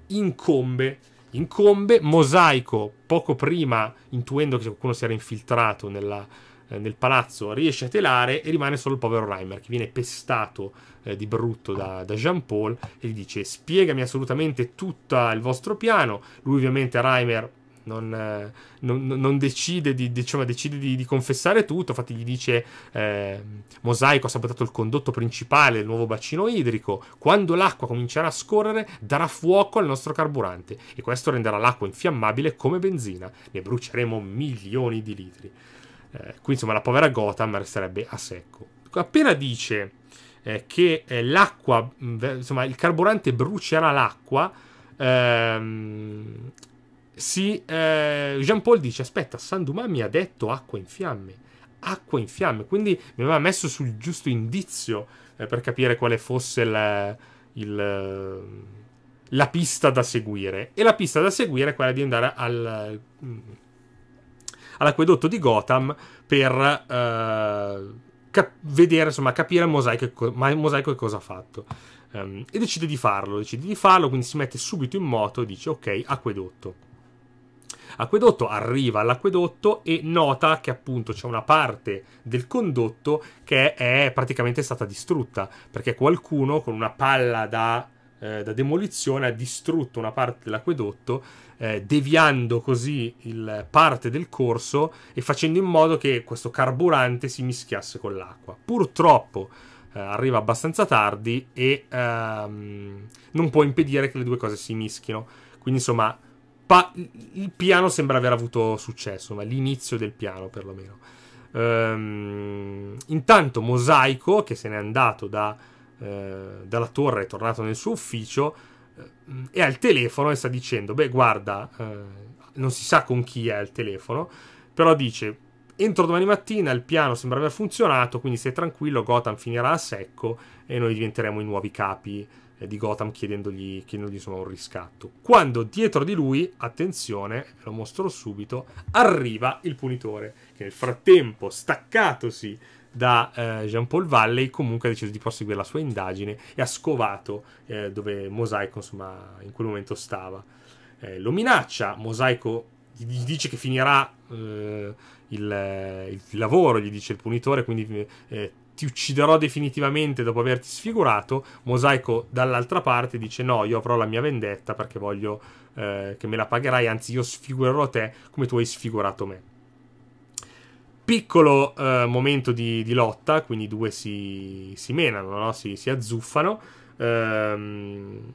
incombe. Incombe, mosaico, poco prima, intuendo che qualcuno si era infiltrato nella, eh, nel palazzo, riesce a telare e rimane solo il povero Reimer, che viene pestato eh, di brutto da, da Jean Paul e gli dice spiegami assolutamente tutto il vostro piano. Lui ovviamente, Reimer, non, eh, non, non decide, di, diciamo, decide di, di, confessare tutto, infatti gli dice eh, Mosaico ha sabotato il condotto principale, del nuovo bacino idrico, quando l'acqua comincerà a scorrere darà fuoco al nostro carburante e questo renderà l'acqua infiammabile come benzina, ne bruceremo milioni di litri. Eh, qui insomma la povera Gotham resterebbe a secco. Appena dice eh, che eh, l'acqua, mm, insomma il carburante brucerà l'acqua, ehm, si, eh, Jean Paul dice, aspetta, Sanduma mi ha detto acqua in fiamme, acqua in fiamme, quindi mi aveva messo sul giusto indizio eh, per capire quale fosse la, il, la, pista da seguire. E la pista da seguire è quella di andare al, mm, all'acquedotto di Gotham per... Eh, Cap- vedere, insomma, capire Mosaico, co- Mosaico cosa ha fatto. Um, e decide di farlo, decide di farlo, quindi si mette subito in moto e dice ok, acquedotto acquedotto, arriva all'acquedotto e nota che appunto c'è una parte del condotto che è praticamente stata distrutta perché qualcuno con una palla da, eh, da demolizione ha distrutto una parte dell'acquedotto eh, deviando così il, parte del corso e facendo in modo che questo carburante si mischiasse con l'acqua. Purtroppo eh, arriva abbastanza tardi e uh, non può impedire che le due cose si mischino. Quindi, insomma, pa- il piano sembra aver avuto successo, ma l'inizio del piano perlomeno. Um, intanto Mosaico, che se n'è andato da, uh, dalla torre, è tornato nel suo ufficio, uh, è al telefono e sta dicendo, beh guarda, uh, non si sa con chi è al telefono, però dice, entro domani mattina il piano sembra aver funzionato, quindi stai tranquillo, Gotham finirà a secco e noi diventeremo i nuovi capi eh, di Gotham chiedendogli, chiedendogli insomma, un riscatto. Quando dietro di lui, attenzione, lo mostro subito, arriva il punitore, che nel frattempo, staccatosi da eh, Jean-Paul Valley, comunque ha deciso di proseguire la sua indagine e ha scovato eh, dove Mosaico insomma, in quel momento stava. Eh, lo minaccia, Mosaico gli dice che finirà eh, il, il, lavoro, gli dice il punitore, quindi eh, ti ucciderò definitivamente dopo averti sfigurato. Mosaico dall'altra parte dice no, io avrò la mia vendetta perché voglio eh, che me la pagherai, anzi io sfigurerò te come tu hai sfigurato me. Piccolo eh, momento di, di, lotta, quindi i due si, si menano, no? si, si, azzuffano. Ehm,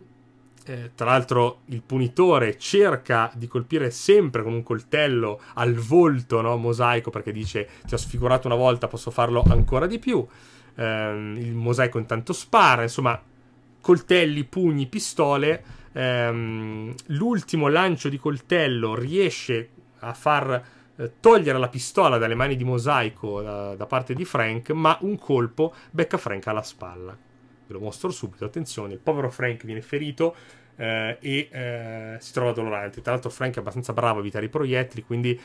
eh, tra l'altro il punitore cerca di colpire sempre con un coltello al volto no? mosaico perché dice ti ho sfigurato una volta posso farlo ancora di più eh, il mosaico intanto spara insomma coltelli, pugni, pistole ehm, l'ultimo lancio di coltello riesce a far eh, togliere la pistola dalle mani di mosaico da, eh, da parte di Frank ma un colpo becca Frank alla spalla ve lo mostro subito, attenzione, il povero Frank viene ferito eh, e eh, si trova dolorante. Tra l'altro Frank è abbastanza bravo a evitare i proiettili, quindi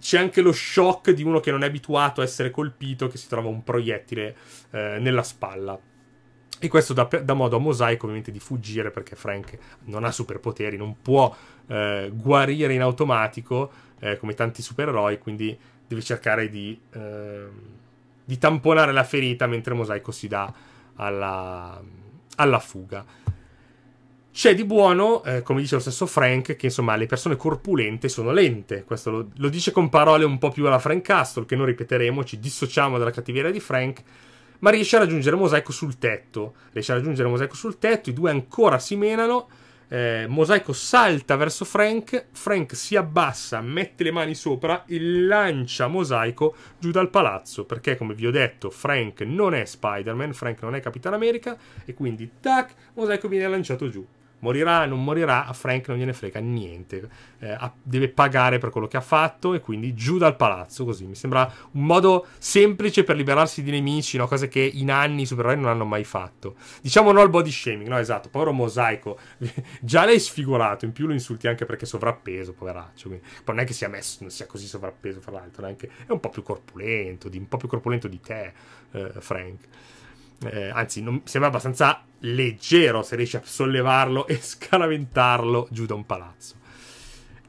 c'è anche lo shock di uno che non è abituato a essere colpito, che si trova un proiettile eh, nella spalla. E questo dà, dà, modo a Mosaico ovviamente di fuggire perché Frank non ha superpoteri, non può eh, guarire in automatico eh, come tanti supereroi, quindi deve cercare di, ehm, di tamponare la ferita mentre Mosaico si dà alla, alla fuga. C'è di buono, eh, come dice lo stesso Frank, che insomma le persone corpulente sono lente. Questo lo, lo, dice con parole un po' più alla Frank Castle, che non ripeteremo, ci dissociamo dalla cattiveria di Frank. Ma riesce a raggiungere Mosaico sul tetto. Riesce a raggiungere Mosaico sul tetto, i due ancora si menano. Eh, Mosaico salta verso Frank, Frank si abbassa, mette le mani sopra e lancia Mosaico giù dal palazzo, perché come vi ho detto Frank non è Spider-Man, Frank non è Capitan America e quindi tac, Mosaico viene lanciato giù morirà, non morirà, a Frank non gliene frega niente, eh, deve pagare per quello che ha fatto e quindi giù dal palazzo, così mi sembra un modo semplice per liberarsi di nemici, no? cose che in anni i supereroi non hanno mai fatto. Diciamo no al body shaming, no esatto, povero mosaico, già l'hai sfigurato, in più lo insulti anche perché è sovrappeso, poveraccio, quindi, non è che sia messo, non sia così sovrappeso fra l'altro, neanche, è un po' più corpulento, di, un po' più corpulento di te, eh, Frank eh, anzi, non, sembra abbastanza leggero se riesce a sollevarlo e scaraventarlo giù da un palazzo.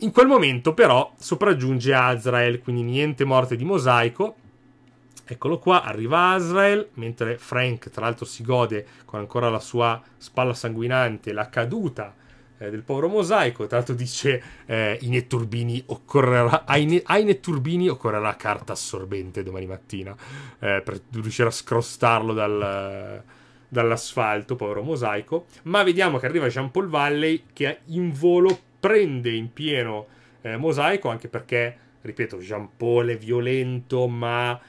In quel momento, però, sopraggiunge Azrael, quindi niente morte di mosaico. Eccolo qua, arriva Azrael, mentre Frank, tra l'altro, si gode con ancora la sua spalla sanguinante, la caduta eh, del povero mosaico. Tra l'altro dice eh, ai netturbini occorrerà, ai, ne, ai netturbini occorrerà carta assorbente domani mattina eh, per riuscire a scrostarlo dal, dall'asfalto, povero mosaico. Ma vediamo che arriva Jean Paul Valley che in volo prende in pieno eh, mosaico anche perché, ripeto, Jean Paul è violento ma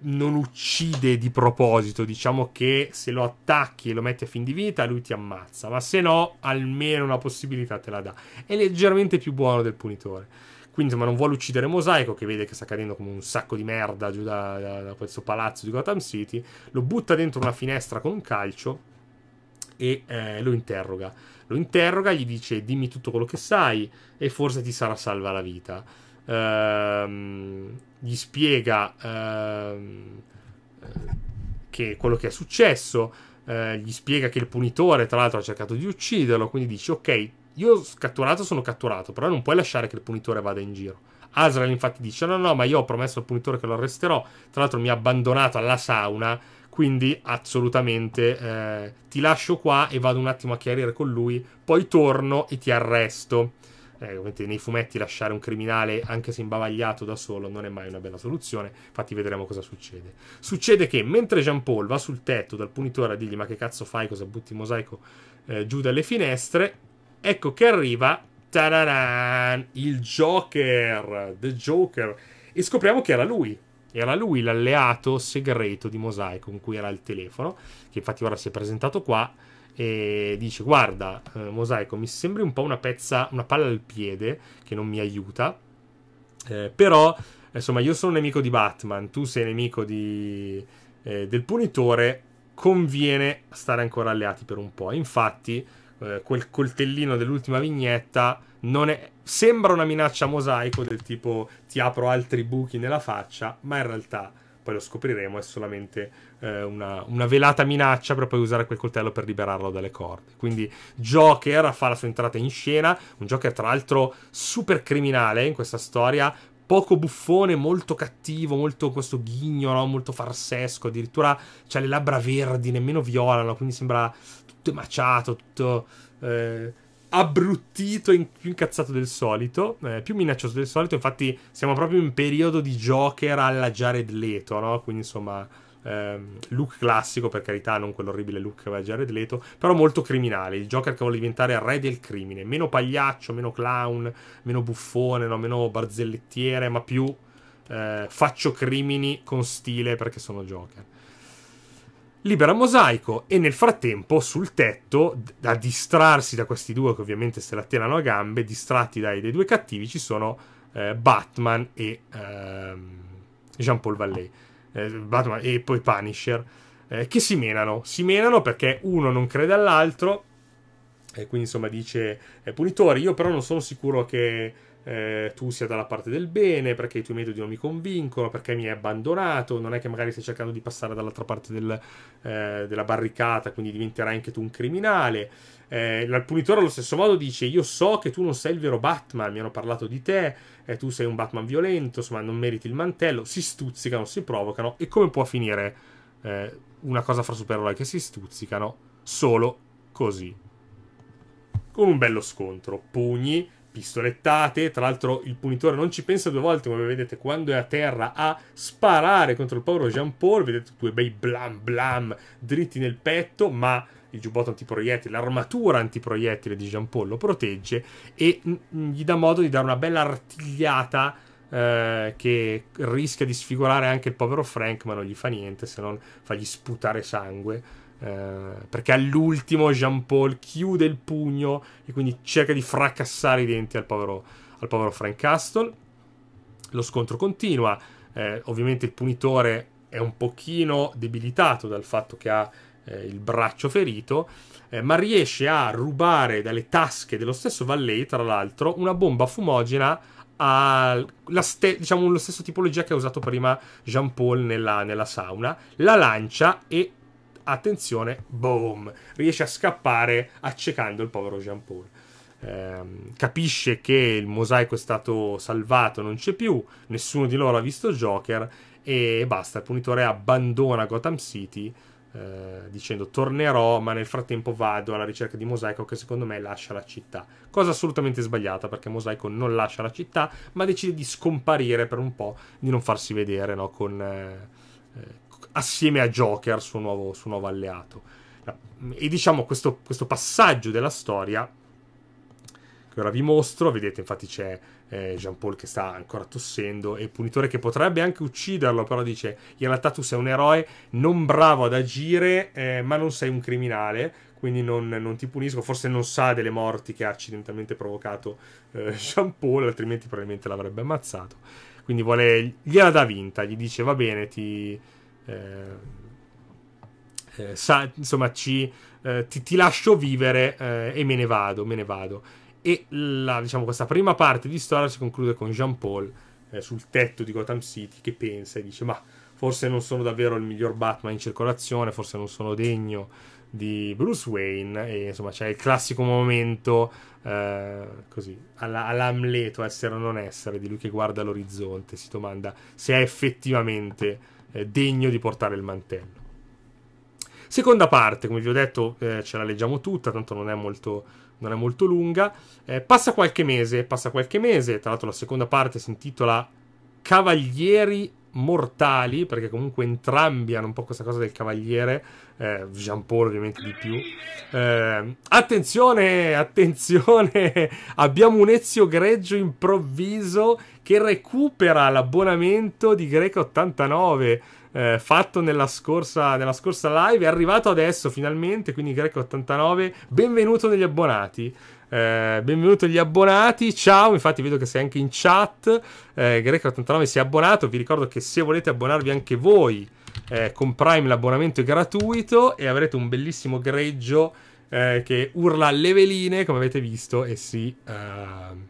non uccide di proposito. Diciamo che se lo attacchi e lo metti a fin di vita, lui ti ammazza. Ma se no, almeno una possibilità te la dà. È leggermente più buono del punitore. Quindi, insomma, non vuole uccidere Mosaico, che vede che sta cadendo come un sacco di merda giù da, da, da questo palazzo di Gotham City. Lo butta dentro una finestra con un calcio e eh, lo interroga. Lo interroga, gli dice: Dimmi tutto quello che sai e forse ti sarà salva la vita ehm, gli spiega ehm, che quello che è successo, eh, gli spiega che il punitore, tra l'altro, ha cercato di ucciderlo, quindi dice ok, io catturato sono catturato, però non puoi lasciare che il punitore vada in giro. Asrael infatti dice, no, no, ma io ho promesso al punitore che lo arresterò, tra l'altro mi ha abbandonato alla sauna, quindi assolutamente eh, ti lascio qua e vado un attimo a chiarire con lui, poi torno e ti arresto eh, nei fumetti lasciare un criminale anche se imbavagliato da solo non è mai una bella soluzione. Infatti, vedremo cosa succede. Succede che mentre Jean Paul va sul tetto dal punitore a dirgli: Ma che cazzo fai? Cosa butti mosaico eh, giù dalle finestre? Ecco che arriva tararan, il Joker, The Joker. E scopriamo che era lui. Era lui l'alleato segreto di Mosaico con cui era il telefono, che infatti ora si è presentato qua e dice guarda eh, mosaico mi sembri un po' una pezza una palla al piede che non mi aiuta eh, però insomma io sono nemico di Batman tu sei nemico di, eh, del punitore conviene stare ancora alleati per un po' infatti eh, quel coltellino dell'ultima vignetta non è sembra una minaccia mosaico del tipo ti apro altri buchi nella faccia ma in realtà poi lo scopriremo, è solamente eh, una, una, velata minaccia per poi usare quel coltello per liberarlo dalle corde. Quindi Joker fa la sua entrata in scena, un Joker tra l'altro super criminale in questa storia, poco buffone, molto cattivo, molto questo ghigno, no? molto farsesco, addirittura ha le labbra verdi, nemmeno violano, quindi sembra tutto emaciato, tutto... Eh abbruttito e più incazzato del solito, eh, più minaccioso del solito. Infatti, siamo proprio in periodo di Joker alla Jared Leto, no? Quindi, insomma, ehm, look classico, per carità, non quell'orribile look che aveva Jared Leto, però molto criminale. Il Joker che vuole diventare re del crimine, meno pagliaccio, meno clown, meno buffone, no? meno barzellettiere, ma più eh, faccio crimini con stile perché sono Joker libera mosaico e nel frattempo sul tetto, a distrarsi da questi due che ovviamente se la tirano a gambe, distratti dai, dai due cattivi, ci sono eh, Batman e ehm, Jean-Paul Valley, eh, Batman e poi Punisher, eh, che si menano, si menano perché uno non crede all'altro, e quindi insomma dice Punitori, io però non sono sicuro che eh, tu sia dalla parte del bene, perché i tuoi metodi non mi convincono, perché mi hai abbandonato, non è che magari stai cercando di passare dall'altra parte del, eh, della barricata, quindi diventerai anche tu un criminale. Eh, il punitore allo stesso modo dice: Io so che tu non sei il vero Batman, mi hanno parlato di te, eh, tu sei un Batman violento, insomma, non meriti il mantello. Si stuzzicano, si provocano. E come può finire eh, una cosa fra supereroi che si stuzzicano? Solo così. Con un bello scontro, pugni, pistolettate. Tra l'altro, il punitore non ci pensa due volte, come vedete, quando è a terra a sparare contro il povero Jean Paul. Vedete due bei blam blam dritti nel petto, ma il giubbotto antiproiettile, l'armatura antiproiettile di Jean Paul lo protegge e gli dà modo di dare una bella artigliata. Eh, che rischia di sfigurare anche il povero Frank, ma non gli fa niente se non fargli sputare sangue. Eh, perché all'ultimo Jean Paul chiude il pugno e quindi cerca di fracassare i denti al povero, al povero Frank Castle. Lo scontro continua. Eh, ovviamente il punitore è un pochino debilitato dal fatto che ha eh, il braccio ferito, eh, ma riesce a rubare dalle tasche dello stesso Valley, tra l'altro, una bomba fumogena ha la ste- diciamo, lo tipologia che ha usato prima Jean Paul nella, nella sauna, la lancia e attenzione, boom, riesce a scappare accecando il povero Jean Paul. Ehm, capisce che il mosaico è stato salvato, non c'è più, nessuno di loro ha visto Joker e basta, il punitore abbandona Gotham City eh, dicendo tornerò ma nel frattempo vado alla ricerca di Mosaico che secondo me lascia la città cosa assolutamente sbagliata perché Mosaico non lascia la città ma decide di scomparire per un po' di non farsi vedere no? con eh, eh assieme a Joker, suo nuovo, suo nuovo alleato. E diciamo questo, questo, passaggio della storia, che ora vi mostro, vedete infatti c'è eh, Jean Paul che sta ancora tossendo e Punitore che potrebbe anche ucciderlo, però dice in realtà tu sei un eroe non bravo ad agire, eh, ma non sei un criminale, quindi non, non, ti punisco. Forse non sa delle morti che ha accidentalmente provocato eh, Jean Paul, altrimenti probabilmente l'avrebbe ammazzato. Quindi vuole, gliela dà vinta, gli dice va bene, ti, eh, eh, sa, insomma, ci, eh, ti, ti, lascio vivere eh, e me ne vado, me ne vado. E la, diciamo, questa prima parte di storia si conclude con Jean Paul sul tetto di Gotham City che pensa e dice ma forse non sono davvero il miglior Batman in circolazione, forse non sono degno di Bruce Wayne e insomma c'è il classico momento eh, così all'Amleto essere o non essere di lui che guarda l'orizzonte si domanda se è effettivamente eh, degno di portare il mantello. Seconda parte, come vi ho detto, eh, ce la leggiamo tutta, tanto non è molto, non è molto lunga. Eh, passa qualche mese, passa qualche mese, tra l'altro la seconda parte si intitola Cavalieri mortali, perché comunque entrambi hanno un po' questa cosa del cavaliere, eh, Jean Paul ovviamente di più. Eh, attenzione, attenzione, abbiamo un Ezio Greggio improvviso che recupera l'abbonamento di Greca 89. Eh, fatto nella scorsa, nella scorsa live, è arrivato adesso finalmente, quindi Greco 89, benvenuto negli abbonati. Eh, benvenuto gli abbonati, ciao, infatti vedo che sei anche in chat, eh, Greca89 si è abbonato, vi ricordo che se volete abbonarvi anche voi eh, con Prime l'abbonamento è gratuito e avrete un bellissimo greggio eh, che urla alle veline come avete visto e si... Uh,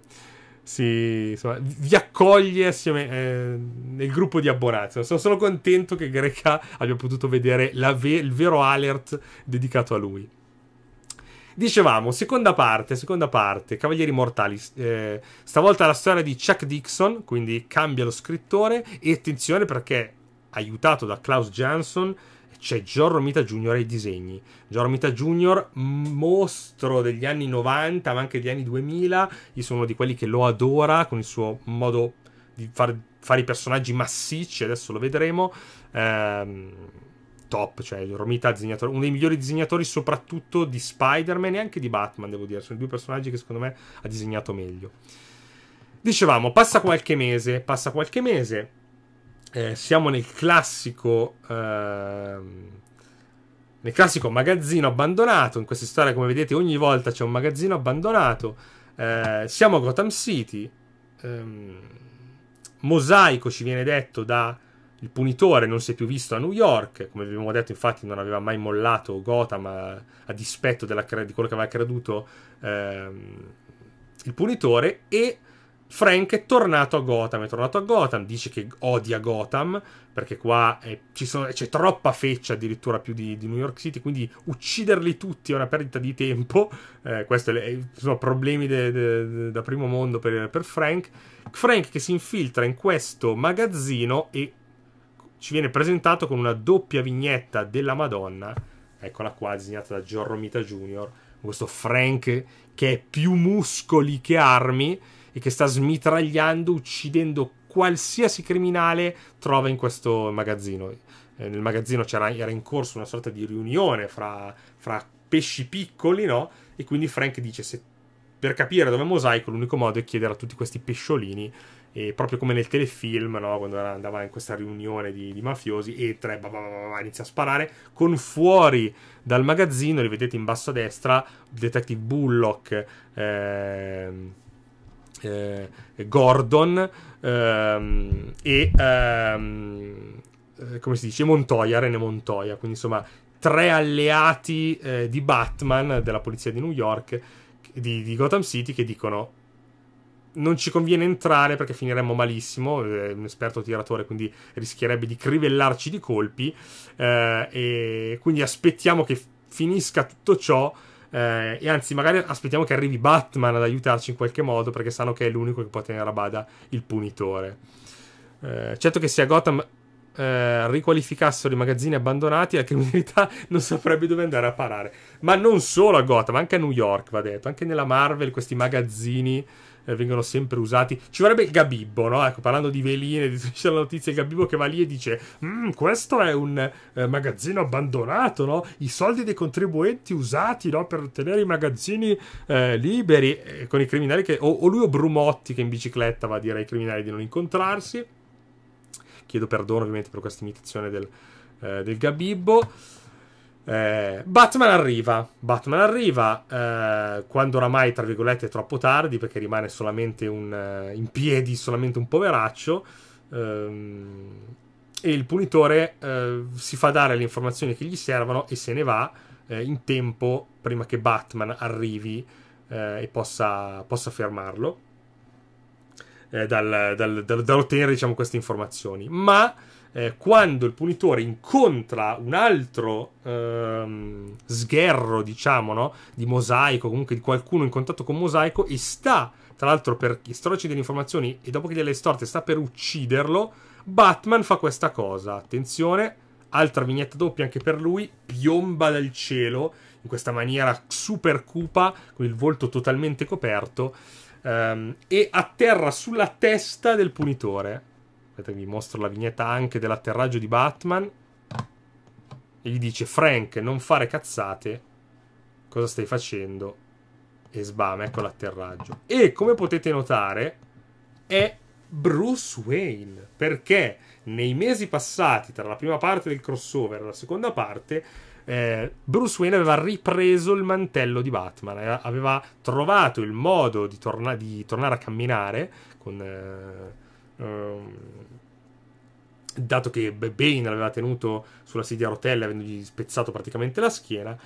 si insomma, vi accoglie assieme eh, nel gruppo di abbonati. Sono solo contento che Greca abbia potuto vedere ve- il vero alert dedicato a lui. Dicevamo, seconda parte, seconda parte, Cavalieri Mortali. Eh, stavolta la storia di Chuck Dixon, quindi cambia lo scrittore. E attenzione perché, aiutato da Klaus Jansson, c'è Gior Romita Jr. ai disegni. Gior Romita Jr., mostro degli anni 90, ma anche degli anni 2000. Io sono uno di quelli che lo adora con il suo modo di far, fare i personaggi massicci. Adesso lo vedremo. Ehm top, cioè Romita disegnatore, uno dei migliori disegnatori soprattutto di Spider-Man e anche di Batman, devo dire, sono i due personaggi che secondo me ha disegnato meglio. Dicevamo, passa qualche mese, passa qualche mese, eh, siamo nel classico... Ehm, nel classico magazzino abbandonato, in questa storia come vedete ogni volta c'è un magazzino abbandonato, eh, siamo a Gotham City, ehm, mosaico ci viene detto da il punitore non si è più visto a New York, come abbiamo detto infatti non aveva mai mollato Gotham a, a dispetto della, di quello che aveva creduto ehm, il punitore e Frank è tornato a Gotham, è tornato a Gotham, dice che odia Gotham perché qua è, sono, c'è troppa feccia addirittura più di, di, New York City, quindi ucciderli tutti è una perdita di tempo, eh, questi sono problemi de, de, de, da primo mondo per, per Frank. Frank che si infiltra in questo magazzino e ci viene presentato con una doppia vignetta della Madonna, eccola qua, disegnata da John Romita Jr., questo Frank che è più muscoli che armi e che sta smitragliando, uccidendo qualsiasi criminale trova in questo magazzino. Eh, nel magazzino c'era, era in corso una sorta di riunione fra, fra pesci piccoli, no? E quindi Frank dice se per capire dove è Mosaico l'unico modo è chiedere a tutti questi pesciolini e proprio come nel telefilm, no? quando andava in questa riunione di, di mafiosi e tre bah, bah, bah, inizia a sparare, con fuori dal magazzino, li vedete in basso a destra, Detective Bullock, eh, eh, Gordon ehm, e... Ehm, eh, come si dice, Montoya, Rene Montoya, quindi insomma tre alleati eh, di Batman della polizia di New York, di, di Gotham City, che dicono non ci conviene entrare perché finiremmo malissimo, è eh, un esperto tiratore quindi rischierebbe di crivellarci di colpi eh, e quindi aspettiamo che finisca tutto ciò eh, e anzi magari aspettiamo che arrivi Batman ad aiutarci in qualche modo perché sanno che è l'unico che può tenere a bada il punitore. Eh, certo che se a Gotham eh, riqualificassero i magazzini abbandonati la criminalità non saprebbe dove andare a parare. Ma non solo a Gotham, anche a New York va detto, anche nella Marvel questi magazzini eh, vengono sempre usati. Ci vorrebbe il Gabibbo, no? Ecco, parlando di veline, di, c'è la notizia Gabibbo che va lì e dice mm, questo è un eh, magazzino abbandonato, no? I soldi dei contribuenti usati, no? Per tenere i magazzini eh, liberi eh, con i criminali che... O, o lui o Brumotti che in bicicletta va a dire ai criminali di non incontrarsi. Chiedo perdono ovviamente per questa imitazione del, eh, del Gabibbo. Eh, Batman arriva, Batman arriva eh, quando oramai, tra virgolette, è troppo tardi perché rimane solamente un, eh, in piedi, solamente un poveraccio. Ehm, e il punitore eh, si fa dare le informazioni che gli servono e se ne va eh, in tempo prima che Batman arrivi eh, e possa, possa fermarlo. Dal, dal, dal, dall'ottenere diciamo queste informazioni ma eh, quando il punitore incontra un altro ehm, sgherro, diciamo, no? di mosaico, comunque di qualcuno in contatto con mosaico e sta, tra l'altro, per estorcerci delle informazioni e dopo che gliele storte, sta per ucciderlo, Batman fa questa cosa. Attenzione, altra vignetta doppia anche per lui, piomba dal cielo in questa maniera super cupa, con il volto totalmente coperto. Ehm, e atterra sulla testa del punitore Aspetta, vi mostro la vignetta anche dell'atterraggio di Batman. E gli dice: Frank, non fare cazzate. Cosa stai facendo? E sbama, ecco l'atterraggio. E come potete notare, è Bruce Wayne. Perché nei mesi passati, tra la prima parte del crossover e la seconda parte, eh, Bruce Wayne aveva ripreso il mantello di Batman, aveva trovato il modo di, torna di tornare a camminare con. Eh, Ehm, dato che Bane l'aveva tenuto sulla sedia a rotelle, avendogli spezzato praticamente la schiena,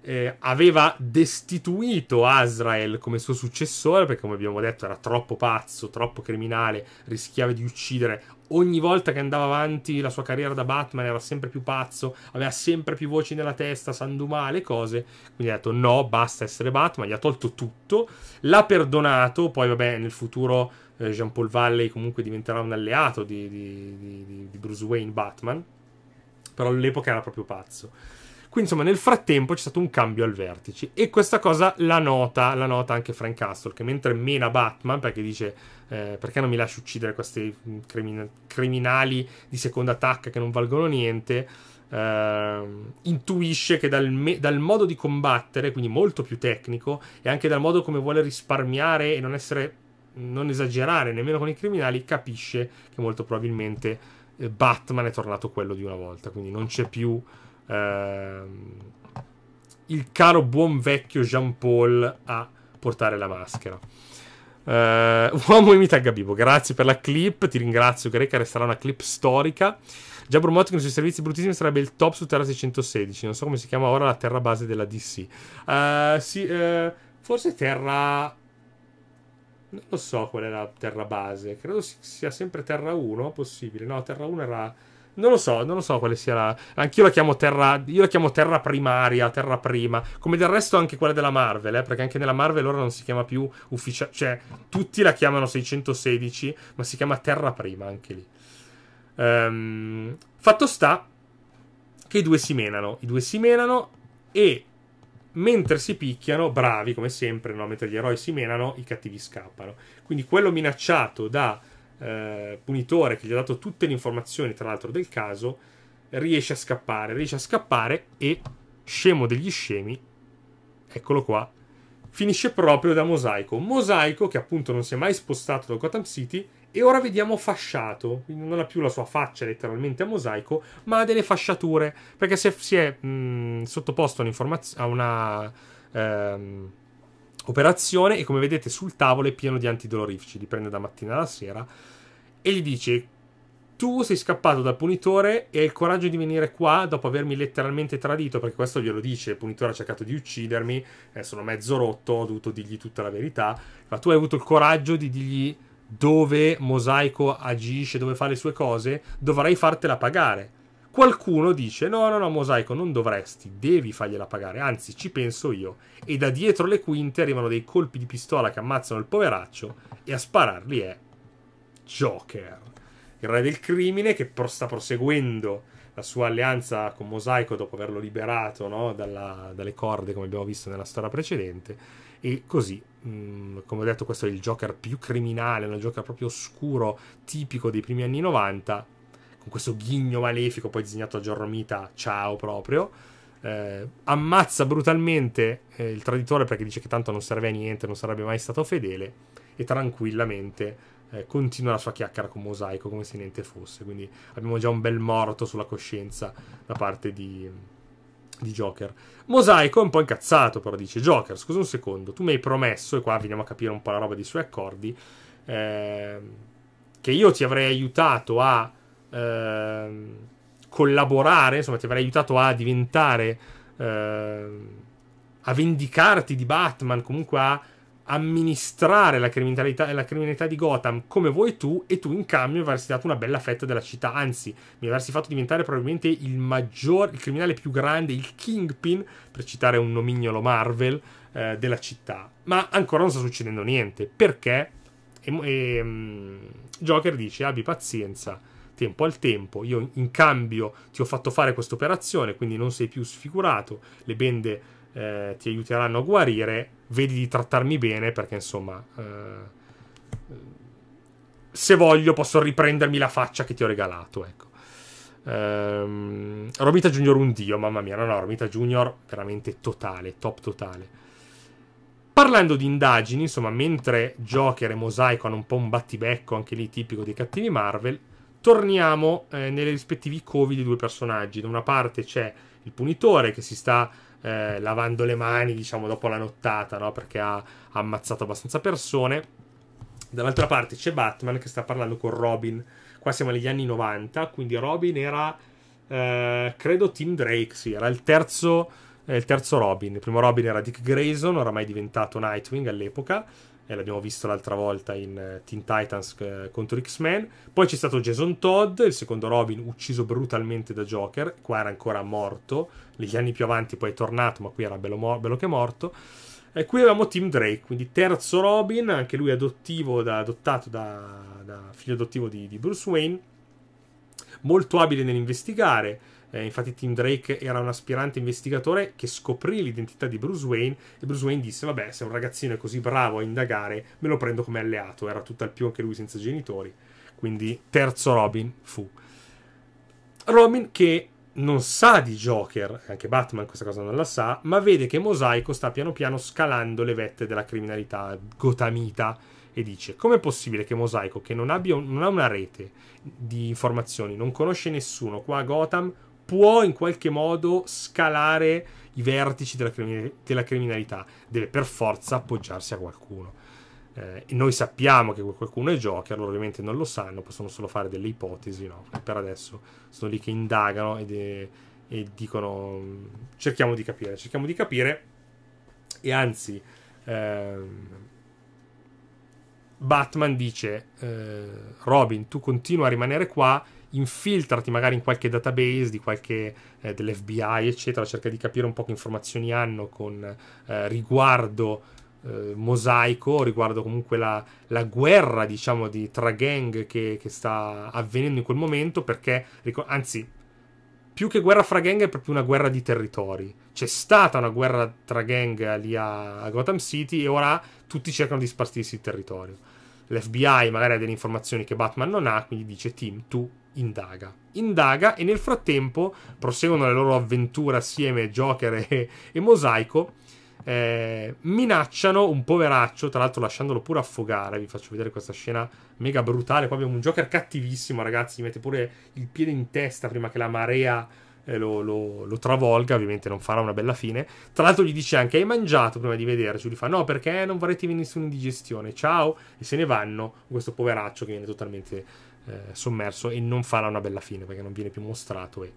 eh, aveva destituito Azrael come suo successore, perché come abbiamo detto era troppo pazzo, troppo criminale, rischiava di uccidere. Ogni volta che andava avanti la sua carriera da Batman era sempre più pazzo, aveva sempre più voci nella testa, sandumale, cose. Quindi ha detto no, basta essere Batman, gli ha tolto tutto, l'ha perdonato, poi vabbè nel futuro eh, Jean-Paul Valley comunque diventerà un alleato di, di, di, di Bruce Wayne Batman, però all'epoca era proprio pazzo. Quindi, insomma, nel frattempo c'è stato un cambio al vertice. E questa cosa la nota, la nota anche Frank Castle, che mentre mena Batman, perché dice eh, perché non mi lasci uccidere questi mm, crimin- criminali di seconda attacca che non valgono niente, eh, intuisce che dal, me- dal, modo di combattere, quindi molto più tecnico, e anche dal modo come vuole risparmiare e non essere non esagerare nemmeno con i criminali, capisce che molto probabilmente eh, Batman è tornato quello di una volta, quindi non c'è più ehm, il caro buon vecchio Jean Paul a portare la maschera. Uh, uomo imita Gabibo, grazie per la clip, ti ringrazio Greca, resterà una clip storica. Già promoto con i suoi servizi bruttissimi sarebbe il top su Terra 616, non so come si chiama ora la terra base della DC. Uh, eh, sì, uh, forse Terra non lo so qual è la terra base. Credo sia sempre terra 1 possibile. No, terra 1 era. Non lo so, non lo so quale sia la. Anch'io la chiamo terra. Io la chiamo terra primaria, terra prima. Come del resto anche quella della Marvel, eh, perché anche nella Marvel ora non si chiama più ufficiale. Cioè, tutti la chiamano 616, ma si chiama terra prima anche lì. Um, fatto sta che i due si menano. I due si menano e mentre si picchiano, bravi come sempre, no? mentre gli eroi si menano, i cattivi scappano. Quindi quello minacciato da eh, Punitore, che gli ha dato tutte le informazioni, tra l'altro, del caso, riesce a scappare, riesce a scappare e, scemo degli scemi, eccolo qua, finisce proprio da Mosaico. Mosaico, che appunto non si è mai spostato da Gotham City, e ora vediamo fasciato, quindi non ha più la sua faccia letteralmente a mosaico, ma ha delle fasciature, perché se si è mh, mm, sottoposto a, una ehm, operazione e come vedete sul tavolo è pieno di antidolorifici, li prende da mattina alla sera e gli dice tu sei scappato dal punitore e hai il coraggio di venire qua dopo avermi letteralmente tradito, perché questo glielo dice, il punitore ha cercato di uccidermi, eh, sono mezzo rotto, ho dovuto dirgli tutta la verità, ma tu hai avuto il coraggio di dirgli dove Mosaico agisce, dove fa le sue cose, dovrei fartela pagare. Qualcuno dice: No, no, no, Mosaico, non dovresti, devi fargliela pagare, anzi, ci penso io. E da dietro le quinte arrivano dei colpi di pistola che ammazzano il poveraccio, e a spararli è Joker, il re del crimine che sta proseguendo la sua alleanza con Mosaico dopo averlo liberato no? Dalla, dalle corde, come abbiamo visto nella storia precedente e così mm, come ho detto questo è il Joker più criminale, un Joker proprio oscuro, tipico dei primi anni 90, con questo ghigno malefico poi disegnato a Giorromita, ciao proprio, eh, ammazza brutalmente eh, il traditore perché dice che tanto non serve a niente, non sarebbe mai stato fedele e tranquillamente eh, continua la sua chiacchiera con Mosaico come se niente fosse, quindi abbiamo già un bel morto sulla coscienza da parte di di Joker. Mosaico è un po' incazzato, però dice Joker, scusa un secondo, tu mi hai promesso, e qua veniamo a capire un po' la roba dei suoi accordi, eh, che io ti avrei aiutato a eh, collaborare, insomma ti avrei aiutato a diventare, eh, a vendicarti di Batman, comunque a amministrare la criminalità, la criminalità, di Gotham come vuoi tu e tu in cambio mi avresti dato una bella fetta della città, anzi mi avresti fatto diventare probabilmente il maggior, il criminale più grande, il kingpin, per citare un nomignolo Marvel, eh, della città. Ma ancora non sta succedendo niente, perché e, e, ehm, Joker dice abbi pazienza, tempo al tempo, io in cambio ti ho fatto fare questa operazione, quindi non sei più sfigurato, le bende eh, ti aiuteranno a guarire vedi di trattarmi bene perché insomma... Eh, se voglio posso riprendermi la faccia che ti ho regalato, ecco. Um, Romita Junior un dio, mamma mia, no no, Romita Junior veramente totale, top totale. Parlando di indagini, insomma, mentre Joker e Mosaico hanno un po' un battibecco, anche lì tipico dei cattivi Marvel, torniamo eh, nelle rispettivi covi di due personaggi. Da una parte c'è il punitore che si sta eh, lavando le mani, diciamo, dopo la nottata, no? Perché ha, ammazzato abbastanza persone. Dall'altra parte c'è Batman che sta parlando con Robin. Qua siamo negli anni 90, quindi Robin era, eh, credo, Tim Drake, sì, era il terzo, eh, il terzo Robin. Il primo Robin era Dick Grayson, oramai diventato Nightwing all'epoca eh, l'abbiamo visto l'altra volta in eh, Teen Titans eh, contro X-Men. Poi c'è stato Jason Todd, il secondo Robin, ucciso brutalmente da Joker, qua era ancora morto, negli anni più avanti poi è tornato, ma qui era bello, mo- bello che morto. E qui avevamo Tim Drake, quindi terzo Robin, anche lui adottivo da, adottato da, da figlio adottivo di, di Bruce Wayne, molto abile nell'investigare eh, infatti Tim Drake era un aspirante investigatore che scoprì l'identità di Bruce Wayne e Bruce Wayne disse vabbè se un ragazzino è così bravo a indagare me lo prendo come alleato, era tutto al più anche lui senza genitori, quindi terzo Robin fu. Robin che non sa di Joker, anche Batman questa cosa non la sa, ma vede che Mosaico sta piano piano scalando le vette della criminalità gotamita e dice com'è possibile che Mosaico, che non, abbia, non ha una rete di informazioni, non conosce nessuno qua a Gotham, può in qualche modo scalare i vertici della, crimin- della criminalità, deve per forza appoggiarsi a qualcuno. Eh, noi sappiamo che qualcuno è Joker, loro ovviamente non lo sanno, possono solo fare delle ipotesi, no? per adesso sono lì che indagano ed, e dicono cerchiamo di capire, cerchiamo di capire e anzi ehm, Batman dice eh, Robin tu continua a rimanere qua infiltrati magari in qualche database di qualche eh, dell'FBI, eccetera, cerca di capire un po' che informazioni hanno con eh, riguardo eh, mosaico, riguardo comunque la, la, guerra, diciamo, di tra gang che, che, sta avvenendo in quel momento, perché anzi, più che guerra fra gang è proprio una guerra di territori. C'è stata una guerra tra gang lì a, a Gotham City e ora tutti cercano di spartirsi il territorio l'FBI magari ha delle informazioni che Batman non ha, quindi dice Tim, tu indaga. Indaga e nel frattempo proseguono le loro avventure assieme Joker e, e Mosaico. Eh, minacciano un poveraccio, tra l'altro lasciandolo pure affogare. Vi faccio vedere questa scena mega brutale. Qua abbiamo un Joker cattivissimo, ragazzi. Mette pure il piede in testa prima che la marea eh, lo, lo, lo, travolga. Ovviamente non farà una bella fine. Tra l'altro, gli dice anche: Hai mangiato prima di vederci? Lui fa: No, perché non vorrete venire su indigestione? Ciao. E se ne vanno. Questo poveraccio che viene totalmente eh, sommerso e non farà una bella fine perché non viene più mostrato e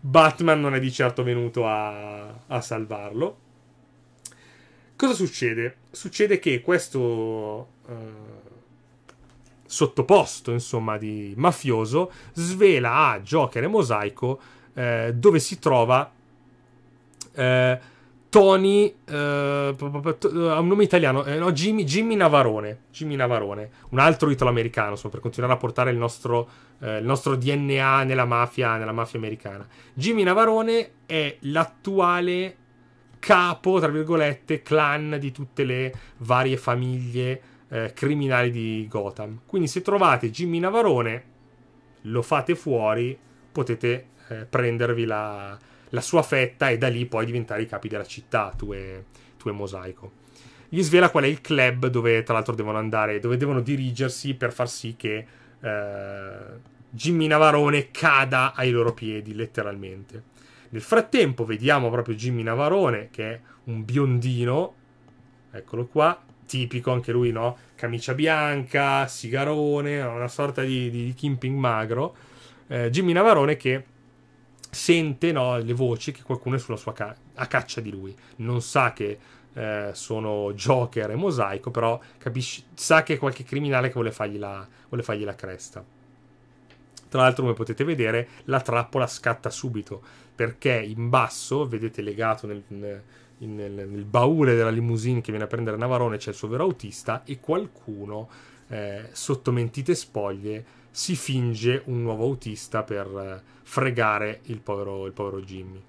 Batman non è di certo venuto a, a salvarlo. Cosa succede? Succede che questo eh, sottoposto, insomma, di mafioso svela a Joker e Mosaico eh, dove si trova eh, Tony, eh, ha un nome italiano, eh, no, Jimmy, Jimmy, Navarone, Jimmy Navarone, un altro italo-americano, insomma, per continuare a portare il nostro, eh, il nostro DNA nella mafia, nella mafia americana. Jimmy Navarone è l'attuale capo, tra virgolette, clan di tutte le varie famiglie eh, criminali di Gotham. Quindi se trovate Jimmy Navarone, lo fate fuori, potete eh, prendervi la, la sua fetta e da lì poi diventare i capi della città, tu e, tu e Mosaico. Gli svela qual è il club dove tra l'altro devono andare, dove devono dirigersi per far sì che eh, Jimmy Navarone cada ai loro piedi, letteralmente. Nel frattempo vediamo proprio Jimmy Navarone, che è un biondino, eccolo qua, tipico anche lui, no? Camicia bianca, sigarone, una sorta di, di, di Kimping magro. Eh, Jimmy Navarone che sente no, le voci che qualcuno è ca- a caccia di lui. Non sa che eh, sono Joker e Mosaico, però capisci, sa che è qualche criminale che vuole fargli, la, vuole fargli la cresta. Tra l'altro, come potete vedere, la trappola scatta subito perché in basso, vedete legato nel, nel, nel baule della limousine che viene a prendere Navarone, c'è il suo vero autista e qualcuno eh, sotto mentite spoglie si finge un nuovo autista per eh, fregare il povero, il povero Jimmy.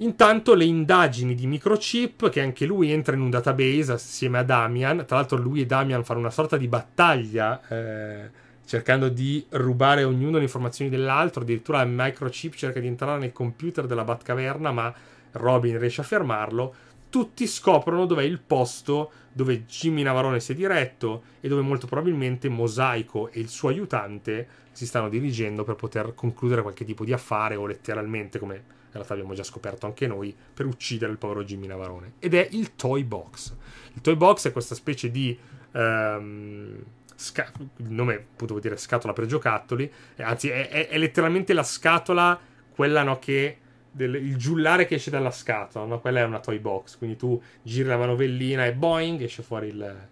Intanto le indagini di Microchip, che anche lui entra in un database assieme a Damian, tra l'altro lui e Damian fanno una sorta di battaglia eh, cercando di rubare ognuno le informazioni dell'altro, addirittura Microchip cerca di entrare nel computer della Batcaverna ma Robin riesce a fermarlo tutti scoprono dov'è il posto dove Jimmy Navarone si è diretto e dove molto probabilmente Mosaico e il suo aiutante si stanno dirigendo per poter concludere qualche tipo di affare o letteralmente, come in realtà abbiamo già scoperto anche noi, per uccidere il povero Jimmy Navarone. Ed è il Toy Box. Il Toy Box è questa specie di... Um, sca- il nome appunto vuol dire scatola per giocattoli, anzi è, è, è letteralmente la scatola, quella no, che del, il giullare che esce dalla scatola, no? quella è una toy box, quindi tu giri la manovellina e boing, esce fuori il,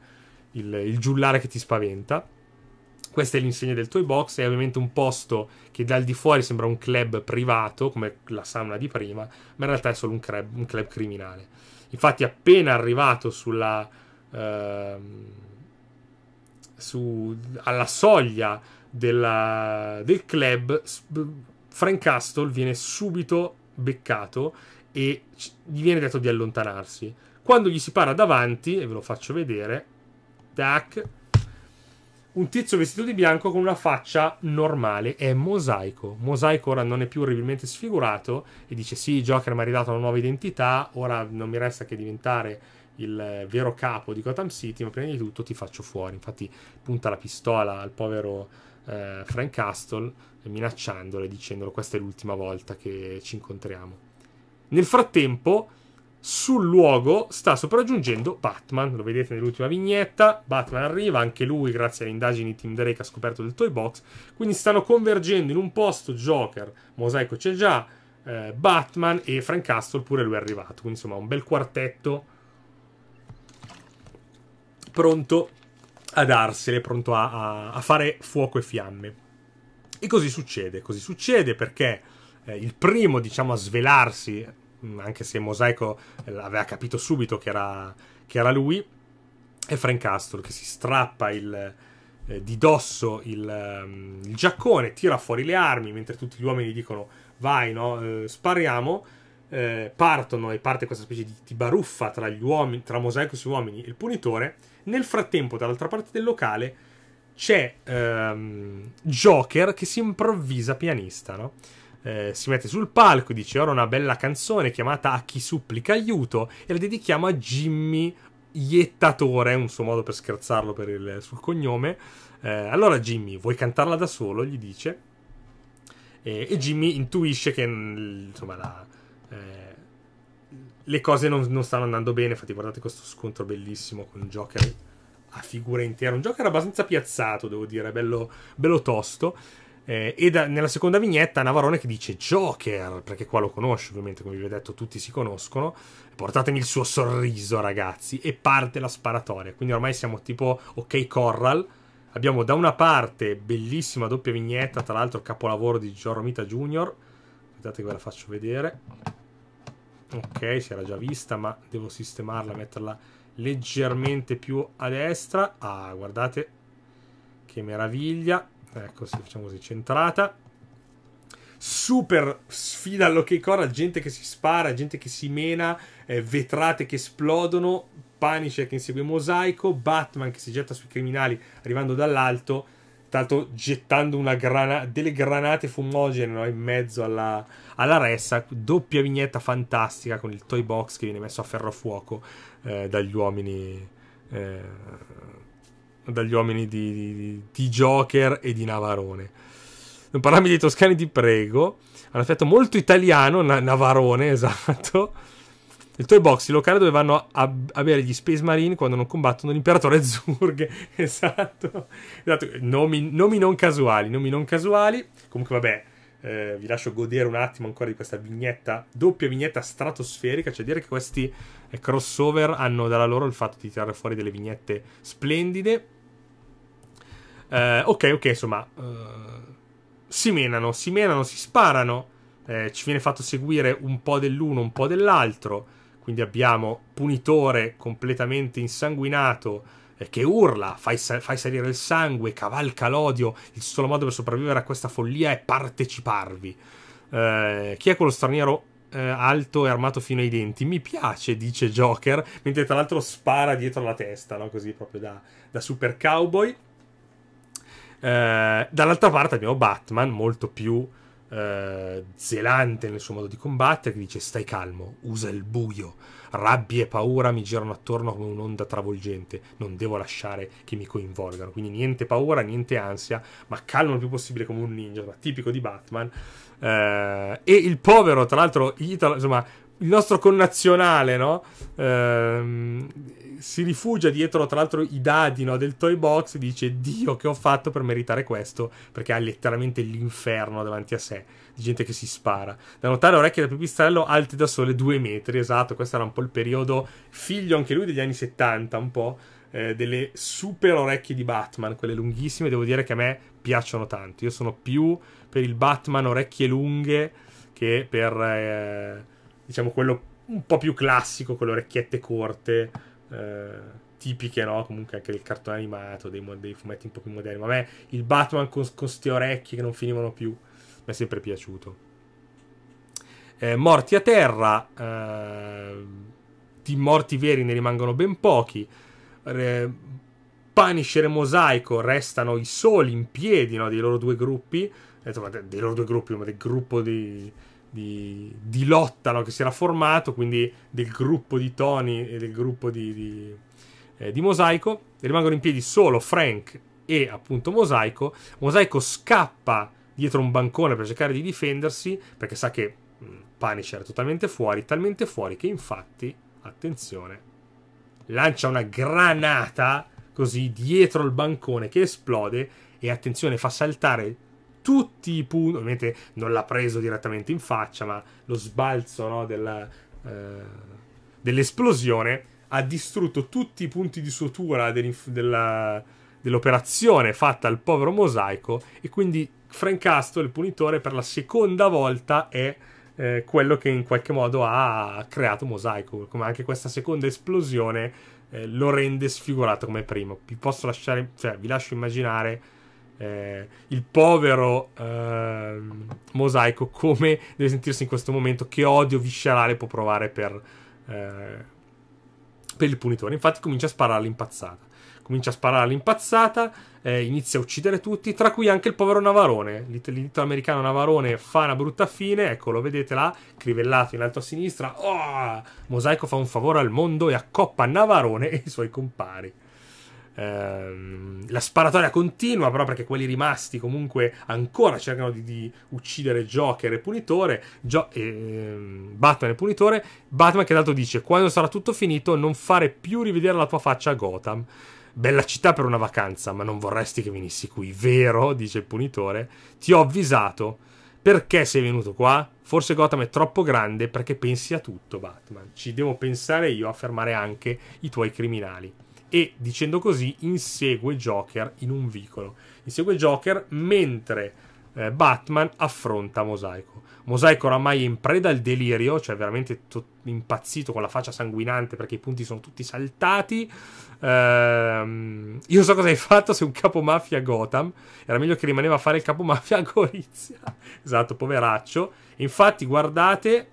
il, il giullare che ti spaventa. Questa è l'insegna del toy box, è ovviamente un posto che dal di fuori sembra un club privato, come la sauna di prima, ma in realtà è solo un club, un club criminale. Infatti appena arrivato sulla... Uh, su, alla soglia della, del club, Frank Castle viene subito beccato e gli viene detto di allontanarsi. Quando gli si para davanti, e ve lo faccio vedere, tac, un tizio vestito di bianco con una faccia normale, è mosaico. Mosaico ora non è più orribilmente sfigurato e dice sì, Joker mi ha ridato una nuova identità, ora non mi resta che diventare il eh, vero capo di Gotham City, ma prima di tutto ti faccio fuori. Infatti punta la pistola al povero eh, Frank Castle minacciandole, dicendolo questa è l'ultima volta che ci incontriamo. Nel frattempo sul luogo sta sopraggiungendo Batman, lo vedete nell'ultima vignetta, Batman arriva, anche lui grazie alle indagini di Team Drake ha scoperto del Toy Box, quindi stanno convergendo in un posto Joker, Mosaico c'è già, eh, Batman e Frank Castle pure lui è arrivato, quindi insomma un bel quartetto pronto a darsene, pronto a, a, a fare fuoco e fiamme. E così succede, così succede perché eh, il primo, diciamo, a svelarsi, mm, anche se Mosaico eh, aveva capito subito che era, che era lui, è Frank Castle che si strappa il, eh, di dosso il, um, il, giaccone, tira fuori le armi mentre tutti gli uomini dicono vai, no, eh, spariamo eh, partono e parte questa specie di, di baruffa tra gli uomini, tra Mosaico sui uomini e il punitore. Nel frattempo, dall'altra parte del locale c'è ehm, Joker che si improvvisa pianista, no? Eh, si mette sul palco e dice ora una bella canzone chiamata A chi supplica aiuto e la dedichiamo a Jimmy Iettatore, un suo modo per scherzarlo per il, sul cognome. Eh, allora Jimmy, vuoi cantarla da solo? gli dice. E, Jimmy intuisce che mm, insomma, la, eh, le cose non, non, stanno andando bene. Infatti, guardate questo scontro bellissimo con Joker a figura intera. Un Joker abbastanza piazzato, devo dire, bello, bello tosto. Eh, e da, nella seconda vignetta Navarone che dice Joker, perché qua lo conosce ovviamente, come vi ho detto, tutti si conoscono. Portatemi il suo sorriso, ragazzi, e parte la sparatoria. Quindi ormai siamo tipo ok Corral. Abbiamo da una parte bellissima doppia vignetta, tra l'altro capolavoro di Gioromita Jr., aspettate che ve la faccio vedere ok si era già vista ma devo sistemarla metterla leggermente più a destra ah guardate che meraviglia ecco se facciamo così centrata super sfida all'ok corner gente che si spara gente che si mena eh, vetrate che esplodono Punisher che insegue Mosaico Batman che si getta sui criminali arrivando dall'alto stato gettando grana- delle granate fumogene no? in mezzo alla, alla ressa. Doppia vignetta fantastica con il toy box che viene messo a ferro a fuoco eh, dagli uomini. Eh, dagli uomini di, di, di, Joker e di Navarone. Non parlami dei toscani, ti prego. Hanno fatto molto italiano, na- Navarone, esatto. Il toy box, il locale dove vanno a, avere gli Space Marine quando non combattono l'imperatore Zurg. esatto. esatto. Nomi, nomi, non casuali, nomi non casuali. Comunque vabbè, eh, vi lascio godere un attimo ancora di questa vignetta, doppia vignetta stratosferica, cioè dire che questi eh, crossover hanno dalla loro il fatto di tirare fuori delle vignette splendide. Eh, ok, ok, insomma, eh, si menano, si menano, si sparano. Eh, ci viene fatto seguire un po' dell'uno, un po' dell'altro. Quindi abbiamo Punitore completamente insanguinato eh, che urla, fai, fai, salire il sangue, cavalca l'odio. Il solo modo per sopravvivere a questa follia è parteciparvi. Eh, chi è quello straniero eh, alto e armato fino ai denti? Mi piace, dice Joker, mentre tra l'altro spara dietro la testa, no? così proprio da, da super cowboy. Eh, dall'altra parte abbiamo Batman, molto più eh, zelante nel suo modo di combattere, che dice stai calmo, usa il buio, rabbia e paura mi girano attorno come un'onda travolgente, non devo lasciare che mi coinvolgano, quindi niente paura, niente ansia, ma calmo il più possibile come un ninja, tipico di Batman. Eh, e il povero, tra l'altro, Italo, insomma, il nostro connazionale, no? Eh, si rifugia dietro, tra l'altro, i dadi no, del toy box e dice: Dio, che ho fatto per meritare questo? Perché ha letteralmente l'inferno davanti a sé, di gente che si spara. Da notare orecchie da pipistrello alte da sole due metri, esatto. Questo era un po' il periodo figlio anche lui degli anni 70, un po'. Eh, delle super orecchie di Batman, quelle lunghissime, devo dire che a me piacciono tanto. Io sono più per il Batman orecchie lunghe che per eh, diciamo quello un po' più classico con le orecchiette corte eh, tipiche, no? Comunque anche del cartone animato, dei, dei, fumetti un po' più moderni. Ma a me il Batman con, queste orecchie che non finivano più, mi è sempre piaciuto. Eh, morti a terra, eh, di morti veri ne rimangono ben pochi. Eh, Punisher e Mosaico restano i soli in piedi no? dei loro due gruppi, eh, dei loro due gruppi, ma del gruppo di, di, di lotta no? che si era formato, quindi del gruppo di Tony e del gruppo di, di, eh, di Mosaico. E rimangono in piedi solo Frank e appunto Mosaico. Mosaico scappa dietro un bancone per cercare di difendersi perché sa che mm, Punisher è totalmente fuori, talmente fuori che infatti, attenzione, lancia una granata così dietro il bancone che esplode e attenzione fa saltare tutti i punti, ovviamente non l'ha preso direttamente in faccia, ma lo sbalzo no, della, eh, dell'esplosione ha distrutto tutti i punti di sutura della, dell'operazione fatta al povero mosaico e quindi Frank Asto, il punitore, per la seconda volta è eh, quello che in qualche modo ha creato mosaico, come anche questa seconda esplosione eh, lo rende sfigurato come primo. Vi posso lasciare, cioè vi lascio immaginare eh, il povero eh, mosaico come deve sentirsi in questo momento, che odio viscerale può provare per, eh, per il punitore. Infatti comincia a sparare all'impazzata. Comincia a sparare all'impazzata, eh, inizia a uccidere tutti, tra cui anche il povero Navarone. L'elito americano Navarone fa una brutta fine, ecco lo vedete là, crivellato in alto a sinistra. Oh! Mosaico fa un favore al mondo e accoppa Navarone e i suoi compari. Ehm, la sparatoria continua, però perché quelli rimasti comunque ancora cercano di, di uccidere Joker e Punitore, Gio- ehm, Batman e Punitore, Batman che dato dice quando sarà tutto finito non fare più rivedere la tua faccia a Gotham. Bella città per una vacanza, ma non vorresti che venissi qui, vero? dice il punitore. Ti ho avvisato. Perché sei venuto qua? Forse Gotham è troppo grande perché pensi a tutto, Batman. Ci devo pensare io a fermare anche i tuoi criminali e dicendo così insegue Joker in un vicolo. Insegue Joker mentre eh, Batman affronta Mosaico. Mosaico oramai è in preda al delirio, cioè veramente to- impazzito con la faccia sanguinante perché i punti sono tutti saltati. Ehm, io so cosa hai fatto, se un capo mafia Gotham. Era meglio che rimaneva a fare il capomafia a Gorizia. esatto, poveraccio. Infatti, guardate,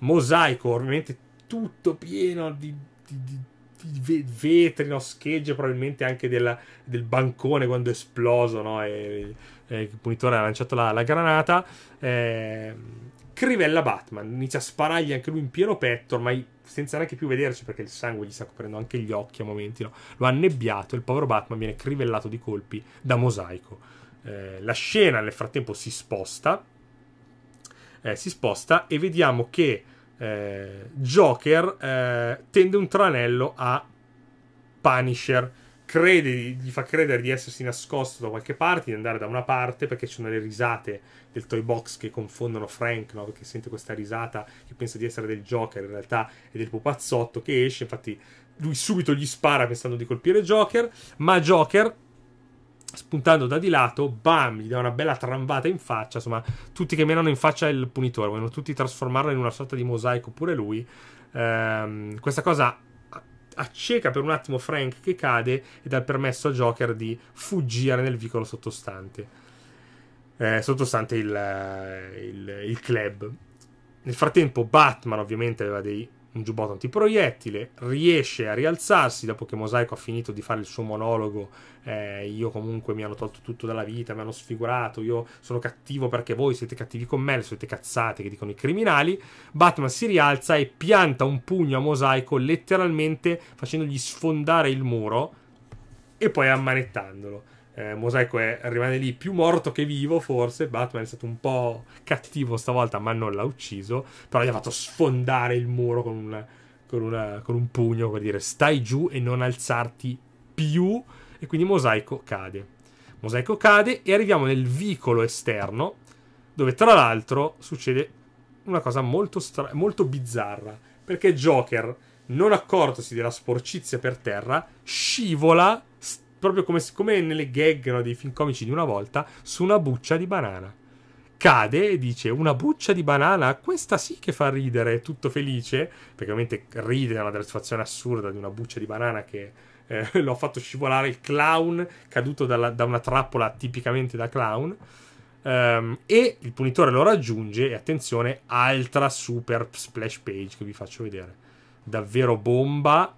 Mosaico, ovviamente tutto pieno di, di, di vetri, no? schegge probabilmente anche della, del bancone quando è esploso no? e, e il punitore ha lanciato la, la granata. Eh, crivella Batman, inizia a sparargli anche lui in pieno petto, ormai senza neanche più vederci perché il sangue gli sta coprendo anche gli occhi a momenti, no? lo ha annebbiato e il povero Batman viene crivellato di colpi da mosaico. Eh, la scena nel frattempo si sposta, eh, si sposta e vediamo che eh, Joker eh, tende un tranello a Punisher. Crede, gli fa credere di essersi nascosto da qualche parte, di andare da una parte, perché ci sono le risate del toy box che confondono Frank, no? che sente questa risata che pensa di essere del Joker, in realtà è del pupazzotto che esce, infatti lui subito gli spara pensando di colpire Joker, ma Joker spuntando da di lato, bam, gli dà una bella tramvata in faccia, insomma, tutti che menano in faccia il punitore, vogliono tutti trasformarlo in una sorta di mosaico pure lui. Ehm, questa cosa acceca per un attimo Frank che cade e dà il permesso al Joker di fuggire nel vicolo sottostante. Eh, sottostante il, il, il club. Nel frattempo Batman ovviamente aveva dei un giubbotto antiproiettile, riesce a rialzarsi dopo che Mosaico ha finito di fare il suo monologo, eh, io comunque mi hanno tolto tutto dalla vita, mi hanno sfigurato, io sono cattivo perché voi siete cattivi con me, siete cazzate che dicono i criminali, Batman si rialza e pianta un pugno a Mosaico letteralmente facendogli sfondare il muro e poi ammanettandolo. Eh, Mosaico è, rimane lì più morto che vivo, forse. Batman è stato un po' cattivo stavolta, ma non l'ha ucciso. Però gli ha fatto sfondare il muro con, una, con, una, con un pugno per dire stai giù e non alzarti più. E quindi Mosaico cade. Mosaico cade e arriviamo nel vicolo esterno, dove tra l'altro succede una cosa molto, molto bizzarra. Perché Joker, non accortosi della sporcizia per terra, scivola proprio come, come nelle gag no, dei film comici di una volta, su una buccia di banana. Cade e dice una buccia di banana, questa sì che fa ridere, tutto felice, perché ovviamente ride dalla situazione assurda di una buccia di banana che eh, l'ho fatto scivolare il clown caduto dalla, da una trappola tipicamente da clown. Um, e il punitore lo raggiunge e attenzione, altra super splash page che vi faccio vedere. Davvero bomba,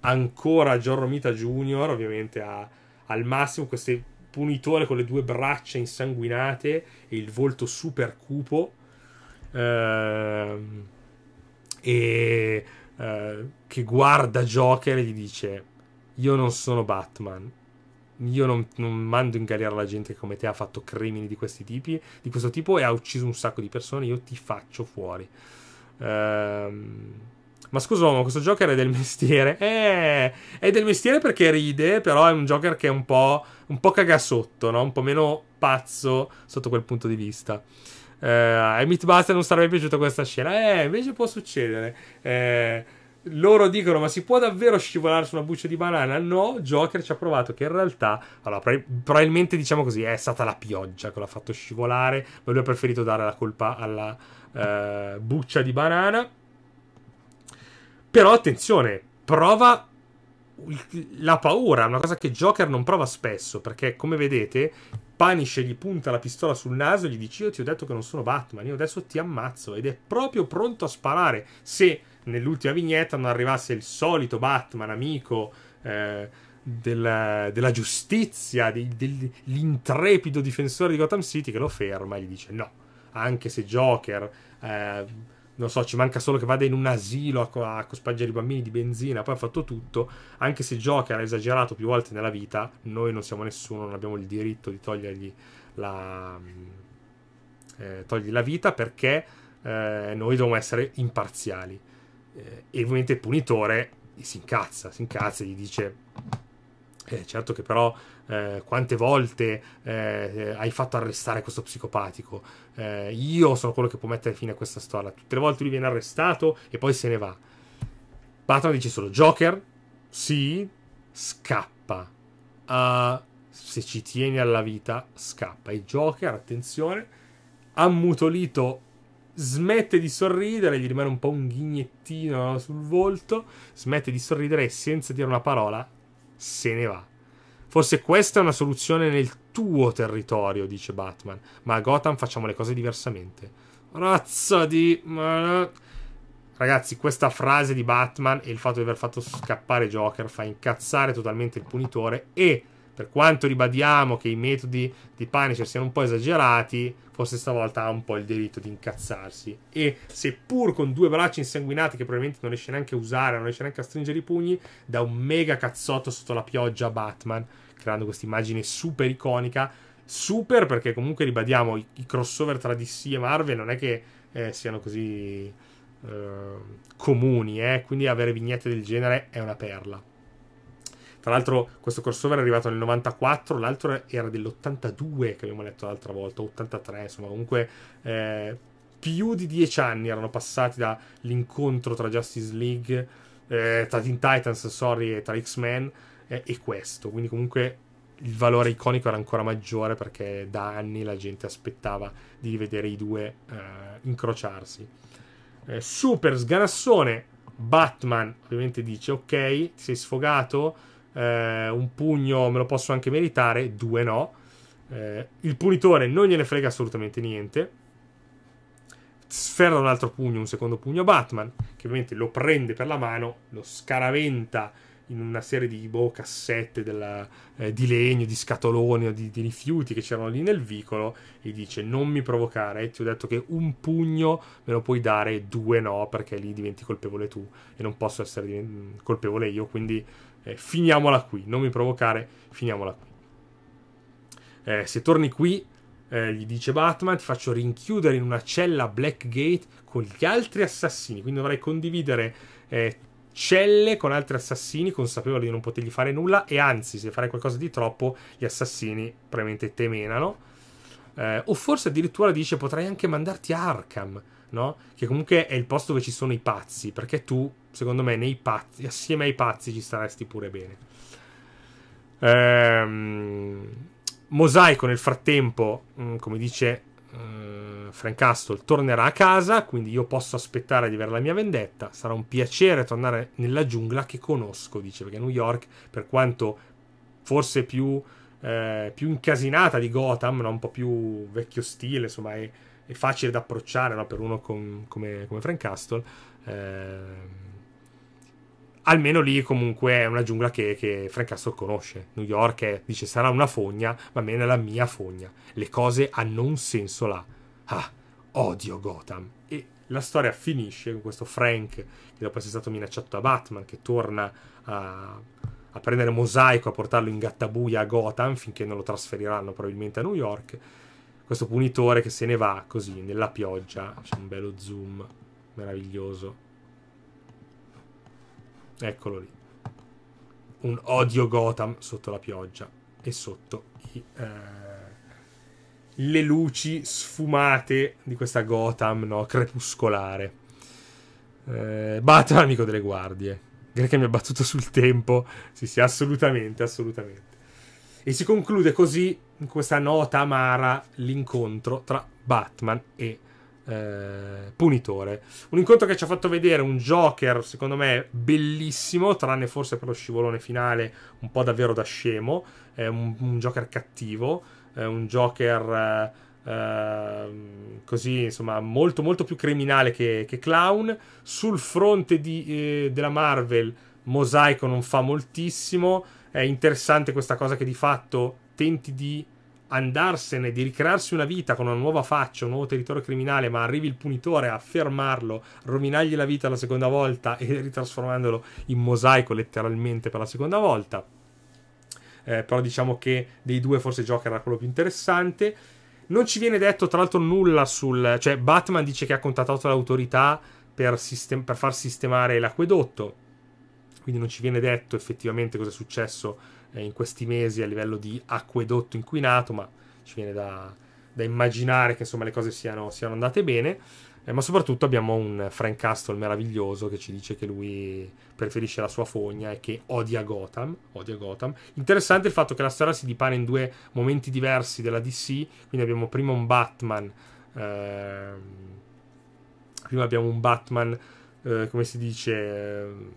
ancora John Romita Jr., ovviamente a, al massimo, questo punitore con le due braccia insanguinate e il volto super cupo. Ehm, e eh, che guarda Joker e gli dice: Io non sono Batman. Io non, non mando in galera la gente come te ha fatto crimini di questi tipi, di questo tipo e ha ucciso un sacco di persone. Io ti faccio fuori. Ehm, ma scusa, ma questo Joker è del mestiere. Eh, è del mestiere perché ride, però è un Joker che è un po', un po cagasotto, no? Un po' meno pazzo sotto quel punto di vista. Eh, ai Mythbuster non sarebbe piaciuta questa scena. Eh, invece può succedere. Eh, loro dicono: Ma si può davvero scivolare su una buccia di banana? No, Joker ci ha provato che in realtà, allora, pre- probabilmente diciamo così, è stata la pioggia che l'ha fatto scivolare, ma lui ha preferito dare la colpa alla eh, buccia di banana. Però attenzione, prova la paura, una cosa che Joker non prova spesso, perché come vedete Punisher gli punta la pistola sul naso e gli dice io ti ho detto che non sono Batman, io adesso ti ammazzo ed è proprio pronto a sparare. Se nell'ultima vignetta non arrivasse il solito Batman amico eh, della, della, giustizia, dell'intrepido difensore di Gotham City che lo ferma e gli dice no, anche se Joker... Eh, non so, ci manca solo che vada in un asilo a, a cospargere i bambini di benzina, poi ha fatto tutto, anche se Joker ha esagerato più volte nella vita, noi non siamo nessuno, non abbiamo il diritto di togliergli la, eh, togli la vita perché eh, noi dobbiamo essere imparziali. Eh, e ovviamente il punitore si incazza, si incazza e gli dice, eh, certo che però eh, quante volte eh, hai fatto arrestare questo psicopatico? Eh, io sono quello che può mettere fine a questa storia. Tutte le volte lui viene arrestato e poi se ne va. Batman dice solo Joker, sì, scappa. Uh, se ci tieni alla vita, scappa. E Joker, attenzione, ammutolito smette di sorridere, gli rimane un po' un ghignettino sul volto, smette di sorridere e senza dire una parola se ne va. Forse questa è una soluzione nel tuo territorio, dice Batman. Ma a Gotham facciamo le cose diversamente. Razza di... Ragazzi, questa frase di Batman e il fatto di aver fatto scappare Joker fa incazzare totalmente il punitore e per quanto ribadiamo che i metodi di Punisher siano un po' esagerati, forse stavolta ha un po' il diritto di incazzarsi. E seppur con due braccia insanguinate che probabilmente non riesce neanche a usare, non riesce neanche a stringere i pugni, da un mega cazzotto sotto la pioggia a Batman, creando questa immagine super iconica. Super perché comunque ribadiamo i, i crossover tra DC e Marvel non è che eh, siano così eh, comuni, eh? quindi avere vignette del genere è una perla. Tra l'altro, questo crossover è arrivato nel 94, l'altro era dell'82 che abbiamo letto l'altra volta, 83, insomma, comunque. Eh, più di dieci anni erano passati dall'incontro tra Justice League, eh, tra Teen Titans, sorry, e tra X-Men eh, e questo. Quindi comunque il valore iconico era ancora maggiore perché da anni la gente aspettava di vedere i due eh, incrociarsi. Eh, super sganassone, Batman ovviamente dice ok, ti sei sfogato, eh, un pugno me lo posso anche meritare, due no. Eh, il punitore non gliene frega assolutamente niente. Sferra un altro pugno, un secondo pugno Batman, che ovviamente lo prende per la mano, lo scaraventa in una serie di boh, cassette della, eh, di legno, di scatoloni o di, di, rifiuti che c'erano lì nel vicolo e dice non mi provocare, ti ho detto che un pugno me lo puoi dare, due no, perché lì diventi colpevole tu e non posso essere mm, colpevole io, quindi eh, finiamola qui, non mi provocare, finiamola qui. Eh, se torni qui, eh, gli dice Batman, ti faccio rinchiudere in una cella Blackgate con gli altri assassini, quindi dovrai condividere eh, celle con altri assassini consapevoli di non potergli fare nulla e anzi, se farai qualcosa di troppo, gli assassini probabilmente temenano. menano. Eh, o forse addirittura dice potrai anche mandarti a Arkham, no? che comunque è il posto dove ci sono i pazzi, perché tu secondo me, nei pazzi, assieme ai pazzi ci staresti pure bene. Ehm, Mosaico nel frattempo, mm, come dice eh, Frank Castle, tornerà a casa, quindi io posso aspettare di avere la mia vendetta. Sarà un piacere tornare nella giungla che conosco, dice, perché New York, per quanto forse più, eh, più incasinata di Gotham, no? un po' più vecchio stile, insomma, è, è facile da approcciare no? per uno com, come, come Frank Castle. Eh, almeno lì comunque è una giungla che, che Frank Castle conosce. New York è, dice sarà una fogna, ma meno la mia fogna. Le cose hanno un senso là. Ah, odio Gotham. E la storia finisce con questo Frank che dopo essere stato minacciato da Batman che torna a, a prendere Mosaico, a portarlo in gattabuia a Gotham finché non lo trasferiranno probabilmente a New York. Questo punitore che se ne va così nella pioggia, c'è un bello zoom meraviglioso Eccolo lì. Un odio Gotham sotto la pioggia e sotto i, eh, le luci sfumate di questa Gotham no? crepuscolare. Eh, Batman, amico delle guardie. Che mi ha battuto sul tempo. Sì, sì, assolutamente, assolutamente. E si conclude così, in questa nota amara, l'incontro tra Batman e Batman. Eh, punitore. Un incontro che ci ha fatto vedere un Joker, secondo me, bellissimo, tranne forse per lo scivolone finale, un po' davvero da scemo, È un, un, Joker cattivo, è un Joker... Uh, così insomma molto molto più criminale che, che clown sul fronte di, eh, della Marvel Mosaico non fa moltissimo è interessante questa cosa che di fatto tenti di andarsene, di ricrearsi una vita con una nuova faccia, un nuovo territorio criminale, ma arrivi il punitore a fermarlo, rovinargli la vita la seconda volta e ritrasformandolo in mosaico letteralmente per la seconda volta. Eh, però diciamo che dei due forse Joker era quello più interessante. Non ci viene detto tra l'altro nulla sul... cioè Batman dice che ha contattato l'autorità per, sistem- per far sistemare l'acquedotto, quindi non ci viene detto effettivamente cosa è successo eh, in questi mesi a livello di acquedotto inquinato, ma ci viene da, da immaginare che insomma le cose siano, siano andate bene. Eh, ma soprattutto abbiamo un Frank Castle meraviglioso che ci dice che lui preferisce la sua fogna e che odia Gotham, odia Gotham. Interessante il fatto che la storia si dipana in due momenti diversi della DC, quindi abbiamo prima un Batman, ehm, prima abbiamo un Batman, eh, come si dice, ehm,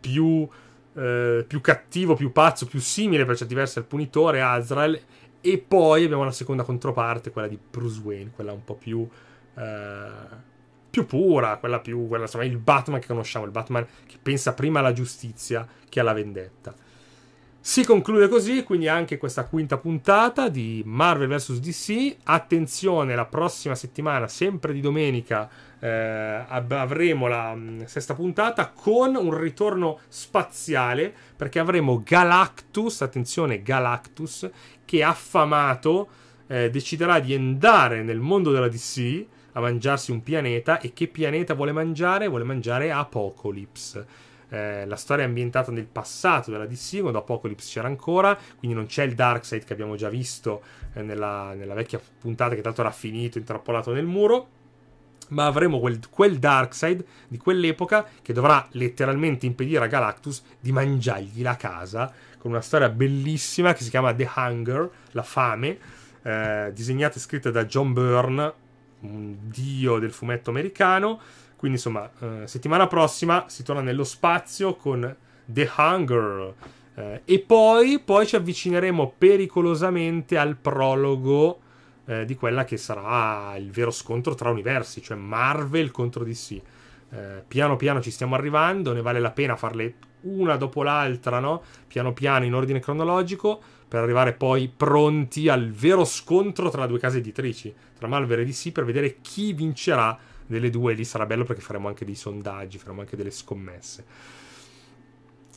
più eh, più cattivo, più pazzo, più simile per certi versi al punitore, Azrael. E poi abbiamo la seconda controparte, quella di Bruce Wayne, quella un po' più. Eh, più pura, quella più. Quella, insomma, il Batman che conosciamo, il Batman che pensa prima alla giustizia che alla vendetta. Si conclude così, quindi anche questa quinta puntata di Marvel vs DC. Attenzione, la prossima settimana, sempre di domenica, eh, avremo la mh, mm, sesta puntata con un ritorno spaziale, perché avremo Galactus, attenzione Galactus, che affamato eh, deciderà di andare nel mondo della DC a mangiarsi un pianeta e che pianeta vuole mangiare? Vuole mangiare Apocalypse eh, la storia è ambientata nel passato della DC, quando Apocalypse c'era ancora, quindi non c'è il Darkseid che abbiamo già visto eh, nella, nella, vecchia puntata che tanto era finito, intrappolato nel muro. Ma avremo quel, quel Darkseid di quell'epoca che dovrà letteralmente impedire a Galactus di mangiargli la casa con una storia bellissima che si chiama The Hunger, la fame, eh, disegnata e scritta da John Byrne, un dio del fumetto americano quindi insomma, eh, settimana prossima si torna nello spazio con The Hunger. Eh, e poi, poi, ci avvicineremo pericolosamente al prologo eh, di quella che sarà il vero scontro tra universi, cioè Marvel contro DC. Eh, piano piano ci stiamo arrivando, ne vale la pena farle una dopo l'altra, no? Piano piano in ordine cronologico, per arrivare poi pronti al vero scontro tra due case editrici, tra Marvel e DC, per vedere chi vincerà delle due lì sarà bello perché faremo anche dei sondaggi, faremo anche delle scommesse.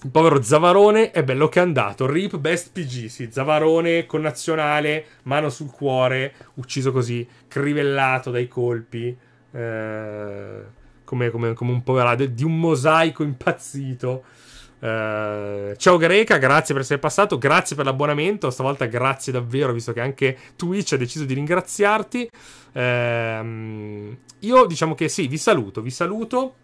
Il povero Zavarone è bello che è andato. Rip best PG, sì. Zavarone con nazionale, mano sul cuore, ucciso così, crivellato dai colpi. Eh, come, come, come, un povero di un mosaico impazzito eh, ciao Greca, grazie per essere passato, grazie per l'abbonamento, stavolta grazie davvero, visto che anche Twitch ha deciso di ringraziarti. Uh, io diciamo che sì, vi saluto, vi saluto.